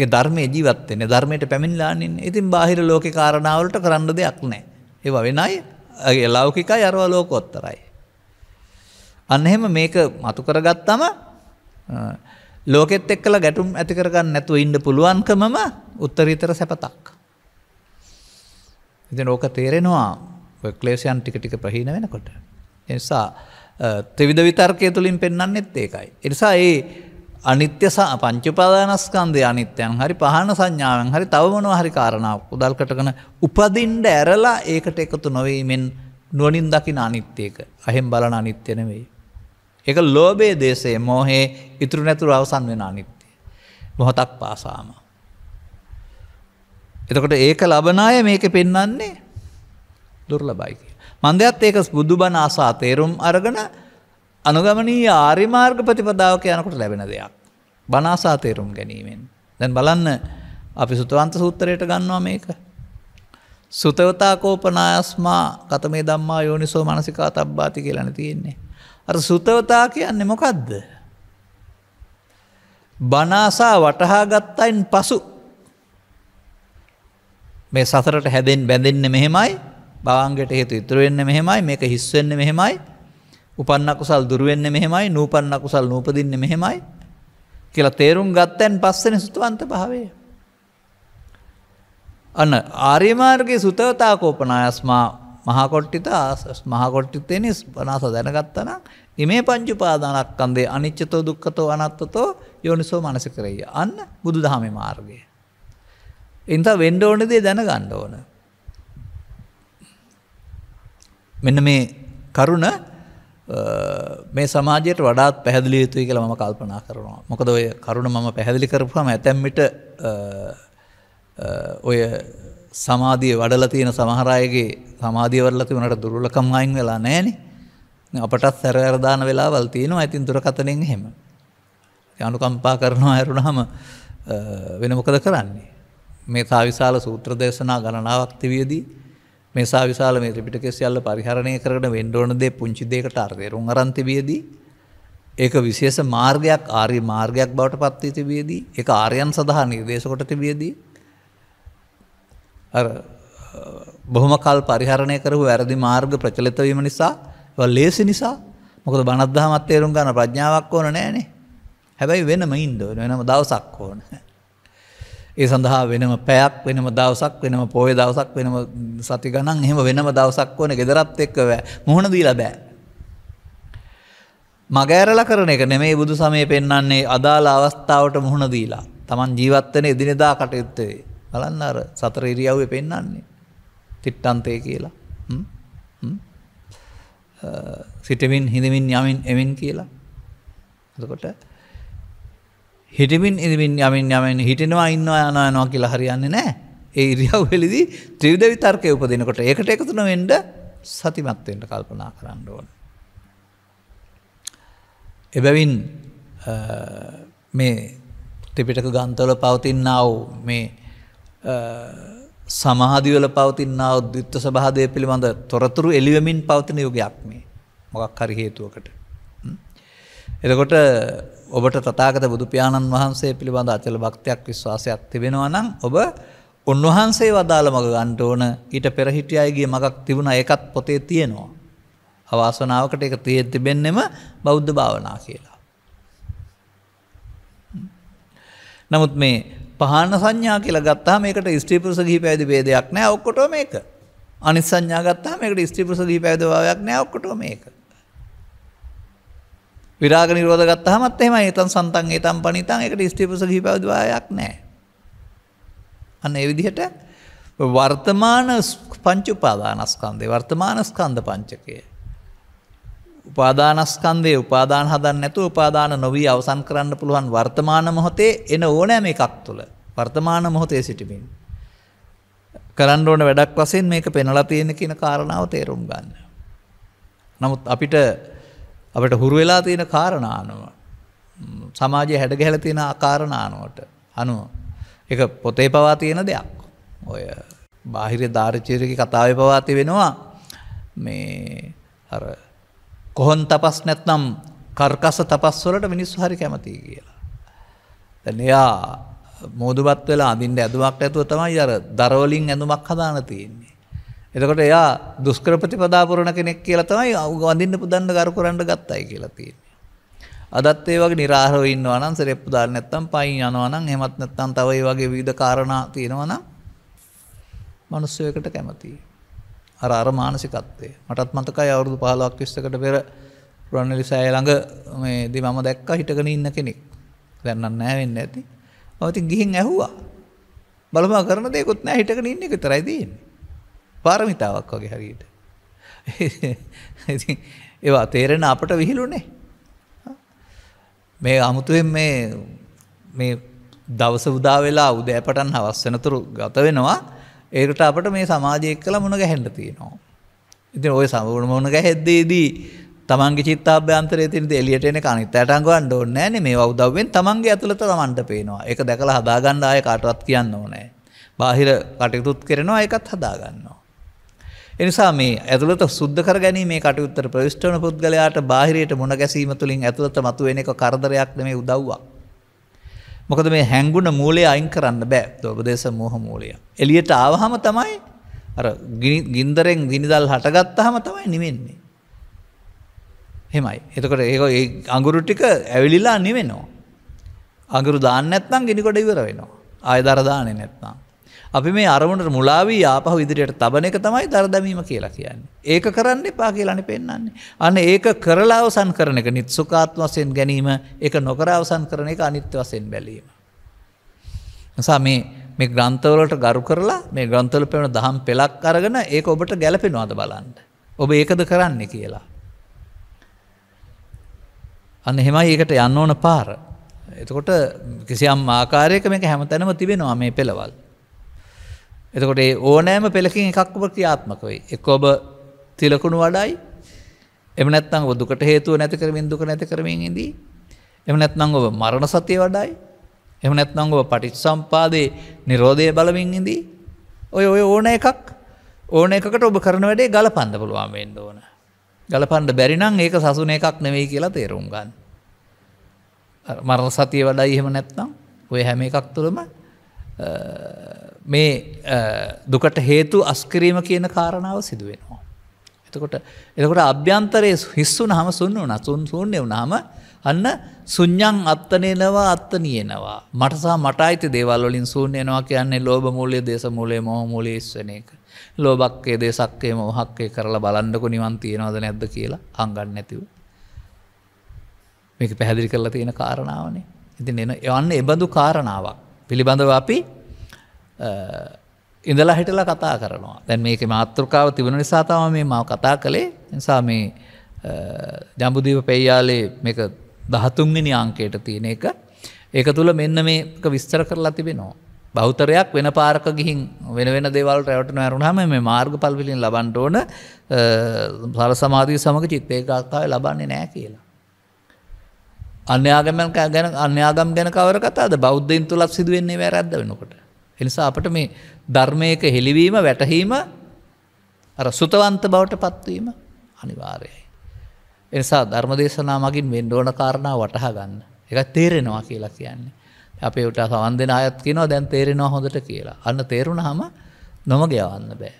ඒ ධර්මය ජීවත්වෙන්නේ ධර්මයට පැමිණිලානින් ඉතින් බාහිර ලෝක කාරණාවලට කරන්න දෙයක් නෑ. ඒව වෙනයි ඇගේ ලෞකිකයි අරවා ලෝකොත්තරයි. අන්න එහෙම මේක මතු කරගත්තම ලෝකෙත් එක්කල ගැටුම් ඇති කරගන්න නැතුව ඉන්න පුළුවන්කමම උත්තරීතර සැපතක්. ඉතින් ඕක තේරෙනවා ක්ලේෂයන් ටික ටික ප්‍රහීන වෙනකොට. එනිසා ත්‍රවිධ විතර්කය තුළින් පෙන්න්නන්නෙත් ඒකයි. එනිසා ඒ අනිත්‍ය පංචුපදානස්කන්දය අනිත්‍යයන් හරි පහන සංඥාවන් හරි තවමනව හරි කාරණාව උදල්කටකන උපදින්ට ඇරලා ඒකට එකතු නොවීමෙන් නොනින් දකින අනිත්‍යයක අහෙම් බලන අනිත්‍යන වෙයි. එක ලෝබේ දේශේ මෝහේ ඉතුරු නැතුර අවසන් වෙන අනිත්‍යය. මොහොතක් පාසාම. එතකොට ඒක ලබනාය මේක පෙන්නන්නේ දුර්ලබයි කිය. මන්දයත් ඒක බුදුබනාසා තේරුම් අරගන අනුගමනී ආර්ය මාර්ග ප්‍රතිපදාවක යනකොට ලැබෙන දෙයක්. බනාසා තේරුම් ගැනීමෙන්. දැන් බලන්න අපි සුතවන්ත සූත්‍රයට ගන්නවා මේක. සුතවතා කෝපනායස්මා කතමේ දම්මා යෝනිසෝ මනසිකා තබ්බාති කියලන තියෙන්නේ. අර සුතවතා කියන්නේ මොකක්ද. බනාසා වටහාගත්තයින් පසු මේ සසරට හැදෙන් බැඳෙන්න මෙහෙමයි බාංගට හේතු ඉතුරුවෙන්න මෙහෙමයි මේක හිස්වෙන්න මෙහෙමයි උපන්න කුසල් දුරුවෙන්නේ මෙහෙමයි නූපන්න කුසල් නූපදින්නේ මෙහෙමයි කියලා තේරුම් ගත්තැන් පස්සෙන සුතුවන්ත භාවය. අන්න ආර්යමාර්ගයේ සුතවතා කෝපනායස්මා මහකොට්ටිත මහකොට්ටිතෙන වනාස දැනගත්තන ඉමේ පංචුපාදානක්කන්දේ අනිච්චතෝ දුක්කතෝ අනත්තතෝ යෝනිසෝ මනස කරෙය. අන්න බුදු දහම මාර්ගය. එන්ත වෙන්ඩ ඕනදේ දැන ගණ්ඩ ඕන. මෙන්න මේ කරුණ මේ සමාජයට වඩාත් පැහදිලි යුතුයි කියලා ම කල්පනා කරනවා. මොකද ඔය කරුණ මම පැහැදිලි කරපුහම ඇතැම්මිට ඔය සමාධිය වඩල තියෙන සමහරයගේ සමාධියවරලති වනට දුරලකම් අයින් වෙලා නෑන අපටත් සැරවැරදාන වෙලාවල් තියෙනවා ඇතින් දුරකතනෙන් හෙම. යනුකම්පා කරනවා ඇරුණහම වෙන මොකද කරන්නේ. මේ තාවිශාල සූත්‍ර දේශනා ගණනාවක්තිවියදී මේසා විශාල මේ ත්‍රිපිටක සියල්ල පරිහරණය කරන වෙන්ඩෝනදේ පුංචි දෙකට අර්තේරුම් අරන්තිබියදී ඒක විශේෂ මාර්ගයක් ආරි මාර්ගයක් බවට පත්වී තිබියදී එක ආරයන් සඳහා නිර්දේශකොට තිබියදී බොහොම කල් පරිහරණය කරපු වැරදි මාර්ග ප්‍රචලිතවීම නිසා ලේසි නිසා මොකද බනද්ධහමත් තේරුම් ගන්න ප්‍රඥාවක් ඕන නෑනේ හැබැයි වෙනම ඉන්දෝ වෙනම දවසක් ඕන. ඒ සඳහා වෙනම පැයක් වෙනම දවසක් වෙනම පොය දවසක් වෙනම සති ගණන් එහෙම වෙනම දවසක් වන ගෙදරත් එක්කව මුහුණ දීලා බෑ. මගෑරල කරන එක නෙමේ බුදු සමය පෙන්න්නේ අදාළ අවස්ථාවට මුහුණ දීලා. තමන් ජීවත්වන එදිනෙදා කටයුත්තේ. බලන්න අර සතර ඉරියව්ව පෙන්න්නේ. තිට්ටන්තය කියලා. සිටමින් හිඳමින් යමින් එමින් කියලා. එතකොට හිටමින් ඉරිමින් යමින් යමෙන් හිටෙනවා ඉන්නවා යනවා යනවා කියලා හරියන්නේ නෑ ඒ ඉරියව් වෙලිදි ත්‍රිවිධ විතර්කය උපදිනකොට ඒකට එකතුන වෙන්ඩ සතිමත්වෙන්ට කල්පනා කරන්න ඕන. එබැවින් මේ ත්‍රිපිටක ගන්තවල පවතින්නාව මේ සමාධිවල පවතින්නාව ද්‍යුත්ත සභාදය පිළිබඳ තොරතුරු එලිවමින් පවතින යුගයක් මේ මොකක් හරි හේතුවකට. එතකොට ඔබට තතාගත බුදුපාණන් වහන්සේ පිළිබඳ අචල භක්තියක් විශ්වාසයක් තිබෙනවා නම් ඔබ උන්වහන්සේ වදාළ මඟ ගන්ට ඕන ඊට පෙරහිටියයගේ මගක් තිබුණ ඒකත් පොතේ තියෙනවා. අවාසනාවකට එක තිය තිබෙන්නෙම බෞද්ධ භාවනා කියලා. නමුත් මේ පහන සංඥා කියලා ගත්තා මේකට ස්ත්‍රීපුරස ගී පැදි බේදයක් නෑ ඔක්කොට මේක අනිත් සංඥාගත්තා මේකට ස්ත්‍රීපුරස ගී පැදවාවයක් නෑ ඔක්කොට මේක. විරාග නිරෝධ ගත්තහමත් එහෙම ඒතන් සන්තන් ඒතම් පනිතන් එකට ස්ටිපස හිපවදවායක් නෑ. අන්න එවිදිහට වර්තමාන පංචුපාදානස්කන්දේ වර්තමාන ස්කන්ධ පංචකය. උපාදානස්කන්දේ උපාදාන හදන් නැතු උපාදාන නොවී අවසන් කරන්න පුළුවන් වර්තමාන මොහොතේ එන ඕනෑම එකක් තුළ වර්තමාන මොහොතේ සිටිමින්. කරන්න ඕන වැඩක් වසයෙන් මේක පෙනලා තියෙන කියන කාරණාව තේරුම් ගන්න. නමුත් අපිට අපට හුරු වෙලා තියෙන කාරණානුව සමාජය හැඩ ගැල තියෙන ආකාරණානුවට අනුව එක පොතේ පවා තියෙන දෙයක් ඔය බාහිර ධාරචීරක කතාව පවාති වෙනවා මේ හර කොහොන් තපස් නැත්නම් කර්කස තපස්වලට මිනිස් හරි කැමති කියලා. එයා මෝදුවත් වෙලා අඳින්ට ඇදුවක් ඇතුව තමයි අර දරවලින් ඇඳුමක් හදාන තියෙන්නේ. එතකොට එයා දුස්කරපතිපදාපුරණ කෙනෙක් කියලා තමයි වඳින්න පුදන්න කරු කරන්න ගත්තයි කියලා තියෙන්නේ. අදත් ඒ වගේ निराහව ඉන්නවා නම් සරෙප්පු දාන්න නැත්නම් පයින් යනවා නම් එහෙමත් නැත්නම් තව ඒ වගේ විවිධ කාරණා තියෙනවා නම් මිනිස්සුයකට කැමතියි. අර අර මානසිකත්වය. මටත් මතකයි අවුරුදු 15ක් 20කට පෙර රුවන්වැලි සෑය ළඟ මේ දි මම දැක්කා හිටගෙන ඉන්න කෙනෙක්. දැන් නම් නැහැ වෙන්න ඇති. මම ඉතින් ගිහින් ඇහුවා. බලපෑ කරන දේකුත් නැහැ හිටගෙන ඉන්න එක විතරයි තියෙන්නේ. පාරමිතාවක් වගේ හරියට. ඒවා තේරෙන අපට විහිලුනේ. මේ අමුතුවෙන් මේ මේ දවස උදා වෙලා උදෑපටන් හවස් වෙනතුරු ගත වෙනවා ඒකට අපට මේ සමාජයක් කළ මුණ ගැහෙන්ට තියෙනවා. ඉති ඔය සමුණ මොන ගැහෙද්දේදී තමන්ගේ චිත්තාභ්‍යන්තරය තිනද එලියට එන කනිත් ඇටන්ගුවන් ඕන්න ෑන මේ අවදවෙන් තමන්ගේ ඇතුළත තමන්ට පේනවා එක දැකළ හදාගන්න ආය කාටවත් කියන්න ඕනෑ. බාහිර කටයුතුත් කරනවා එකත් හදාගන්නවා. එනිසා මේ ඇතුළත සුද්ද කර ගැනීම කටයුත්තර ප්‍රවිෂ්ටන පුද්ගලයාට බාහිරයට මොන ගැසීම තුළින් ඇතුළත මතුවෙන එක කරදරයක් නෙමේ උදව්වා. මොකද මේ හැංගුණ මූලේ අයින් කරන්න බෑ දෝපදේශ මෝහ මූලය. එලියට ආවහම තමයි අර ගින්දරෙන් ගිනිදල් හටගත්තහම තමයි නිවෙන්නේ. හෙමයි. එතකොට ඒක ඒ අඟුරු ටික ඇවිලිලා නිවෙනවා. අඟුරු දාන්න නැත්නම් ගිනිකොට ඉවර වෙනවා. ආය දරදානෙ නැත්නම්. අපි මේ අරමුණට මුලාවී ආපහු ඉදිරියට තබන එක තමයි දරදමීම කියලා කියන්නේ. ඒක කරන්න එපා කියලනි පෙන්න්නේ. අන්න ඒක කරලාවසන් කරන එක නිත්සුකාත්ම වසයෙන් ගැනීම එක නොකරවසන් කරන එක අනිත්‍ය වසයෙන් බැලීම. නිසා මේ මේ ග්‍රන්ථවලට ගරු කරලා මේ ග්‍රන්ථල පෙවන දහම් පෙලක් අරගෙන ඒක ඔබට ගැලපෙනවාද බලන්ට. ඔබ ඒකද කරන්න කියලා. අන්න හෙමයි ඒකට යන්න ඕන පාර. එතකොට කිසියම් ආකාරයක මේක හැමතැනම තිබෙනවා මේ පෙළවල්. එතකොට ඒ ඕනෑම පෙළකින් එකක් ඔබ ක්‍රියාත්මක වෙයි. එක් ඔබ තිලකුණු වඩයි එමනැත්තං ඔබ දුකට හේතුව නැති කරමින් දුක නැති කරමින් ඉදී. එමනැත්නම් ඔබ මරණ සතිය වඩයි. එමනැත්නම් ඔබ පටිච් සම්පාදයේ නිරෝධය බලමින් ඉදී. ඔය ඔය ඕන එකක් ඕන එකට ඔබ කරන වැඩේ ගල පන්ඳ පුළුවන් වෙන්න ඕන. ගල පන්ඩ බැරිනම් ඒක සසුන එකක් නෙවෙයි කියලා තේරුම් ගන්න. මරණ සතිය වඩයි එහෙම නැත්නම් ඔය හැම එකක් තුළම මේ දුකට හේතු අස්කිරීම කියන කාරණාව සිදුවෙනවා. එතකොට එතකොට අභ්‍යන්තරයේ හිස්සුන හම සුන්න වන සුන් සූන්‍ය වනාම අන්න සුඥං අත්තනයනවා අත්තනියනවා. මටසා මටයිති දේවල්ලින් සූන්‍යයනවා කියන්නේ ලෝබ මූලේ දේශ මූලේ මොහ මූලේ ස්වන එක. ලෝබක්කේ දේශක්කේ මොහක්කේ කරලා බලන්නකු නිවන් තියෙනවද නැද්ද කියලා හංගන්න නැතිව. මේක පැහැදිරි කරලා තියෙන කාරණාවනේ. ඉතින් එන යන්න එබඳු කාරණාවක් පිළිබඳව අපි ඉඳලා හිටලා කතා කරනවා දැන් මේක මාතෘකාව තිබුණ නිසාතාව මේ මව කතා කළේ නිසා මේ ජම්බුදීව පෙයියාලේ මේක දහතුන්ගනි අංකයට තියෙන එක ඒක තුළ මෙන්න මේක විස්තර කරලා තිබෙනවා. බෞතරයක් වෙන පාරක ගිහින් වෙන වෙන දෙවල් රැවටන ඇරුණහම මේ මාර්ග පල්විලින් ලබන්ට ඕන සර සමාධී සමඟ චිත්තේකාක්තාව ලබන්නේ නෑ කියලා. අන්‍යාගමන් ගැන අන්‍යාගම් ගැන කවර කතාද බෞද්ධයින් තුළත් සිදුවන්නේ වැරැද්ද වෙනකොට. එනිසා අපට මේ ධර්මයක හෙළිවීම වැටහීම අර සුතවන්ත බවට පත්වීම අනිවාරයයි. එනිසා ධර්මදේශනා මගින් වෙන් ඕන කාරණා වටහා ගන්න එක තේරෙනවා කියලා කියන්නේ. අපේ ට සවන් දෙෙන අයත් කියනවා දැන් තේරෙනවා හොඳට කියලා අන්න තේරුණ හම නොම ගවන්න බෑ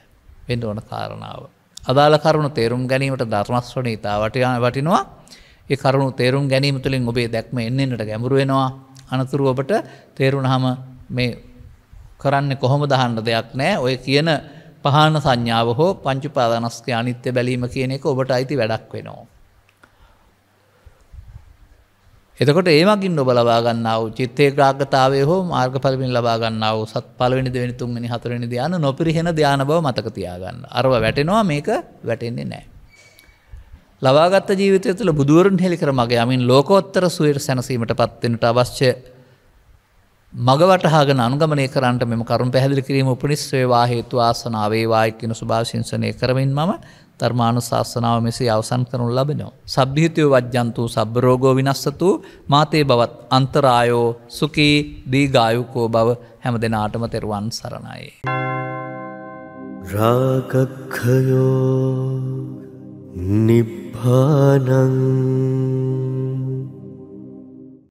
පෙන්ඩ ඕන කාරණාව. අදාළ කරුණු තේරුම් ගැනීමට ධර්මස්වන ඉතාවටයන වටිනවා ඒ කරුණු තේරුම් ගැනීම තුළින් ඔබේ දැක්ම එන්නට ගැඹරුවෙනවා අනතුරුව ඔබට තේරුණ හම මේ කරන්න කොහොම දහන්න දෙයක් නෑ ඔය කියන පහන සංඥාව හෝ පංචුපාදනස්ක අනිත්‍ය බැලීම කියන එක ඔබට අයිති වැඩක් වෙනවා. එතකොට ඒමගින් ඔබ ලබාගන්නාව චිත්තේ ග්‍රාගතාවය හෝ මාර්ග පලමින් ලබාගන්නාව සත් පලවෙනි දෙවැනි තුන්ගනි හතරනි ධ්‍යාන නොපිරිහෙන ධ්‍යාන බව මතක තියාගන්න. අරව වැටෙනවා මේක වැටෙන්නේ නෑ. ලබාගත් ජීවිතය තුළ බුදුවරන් හෙළිකර මගේ යමින් ලෝකෝත්තර සුවයට සැනසීමට පත්වෙනට අවශ්‍ය මගවටහාගෙන අනුගමනය කරන්නට මෙම කරුම් පැහැදිලි කිරීම උපනිස්ත්‍රේවා හේතු ආසනාවේවායිතින සුභාශංසනය කරමින් මම ධර්මාණු ශාසනාව මෙසේ අවසන් කරනු ලබෙනවා. සබ්භිහිතය වජ්‍යන්තු සබ්‍රෝගෝ විනස්සතු මාතේ බවත් අන්තරායෝ සුකී දීගායුකෝ බව හැම දෙනාටම තෙරුවන් සරණයි. රාගක්හයෝ නිබ්භානං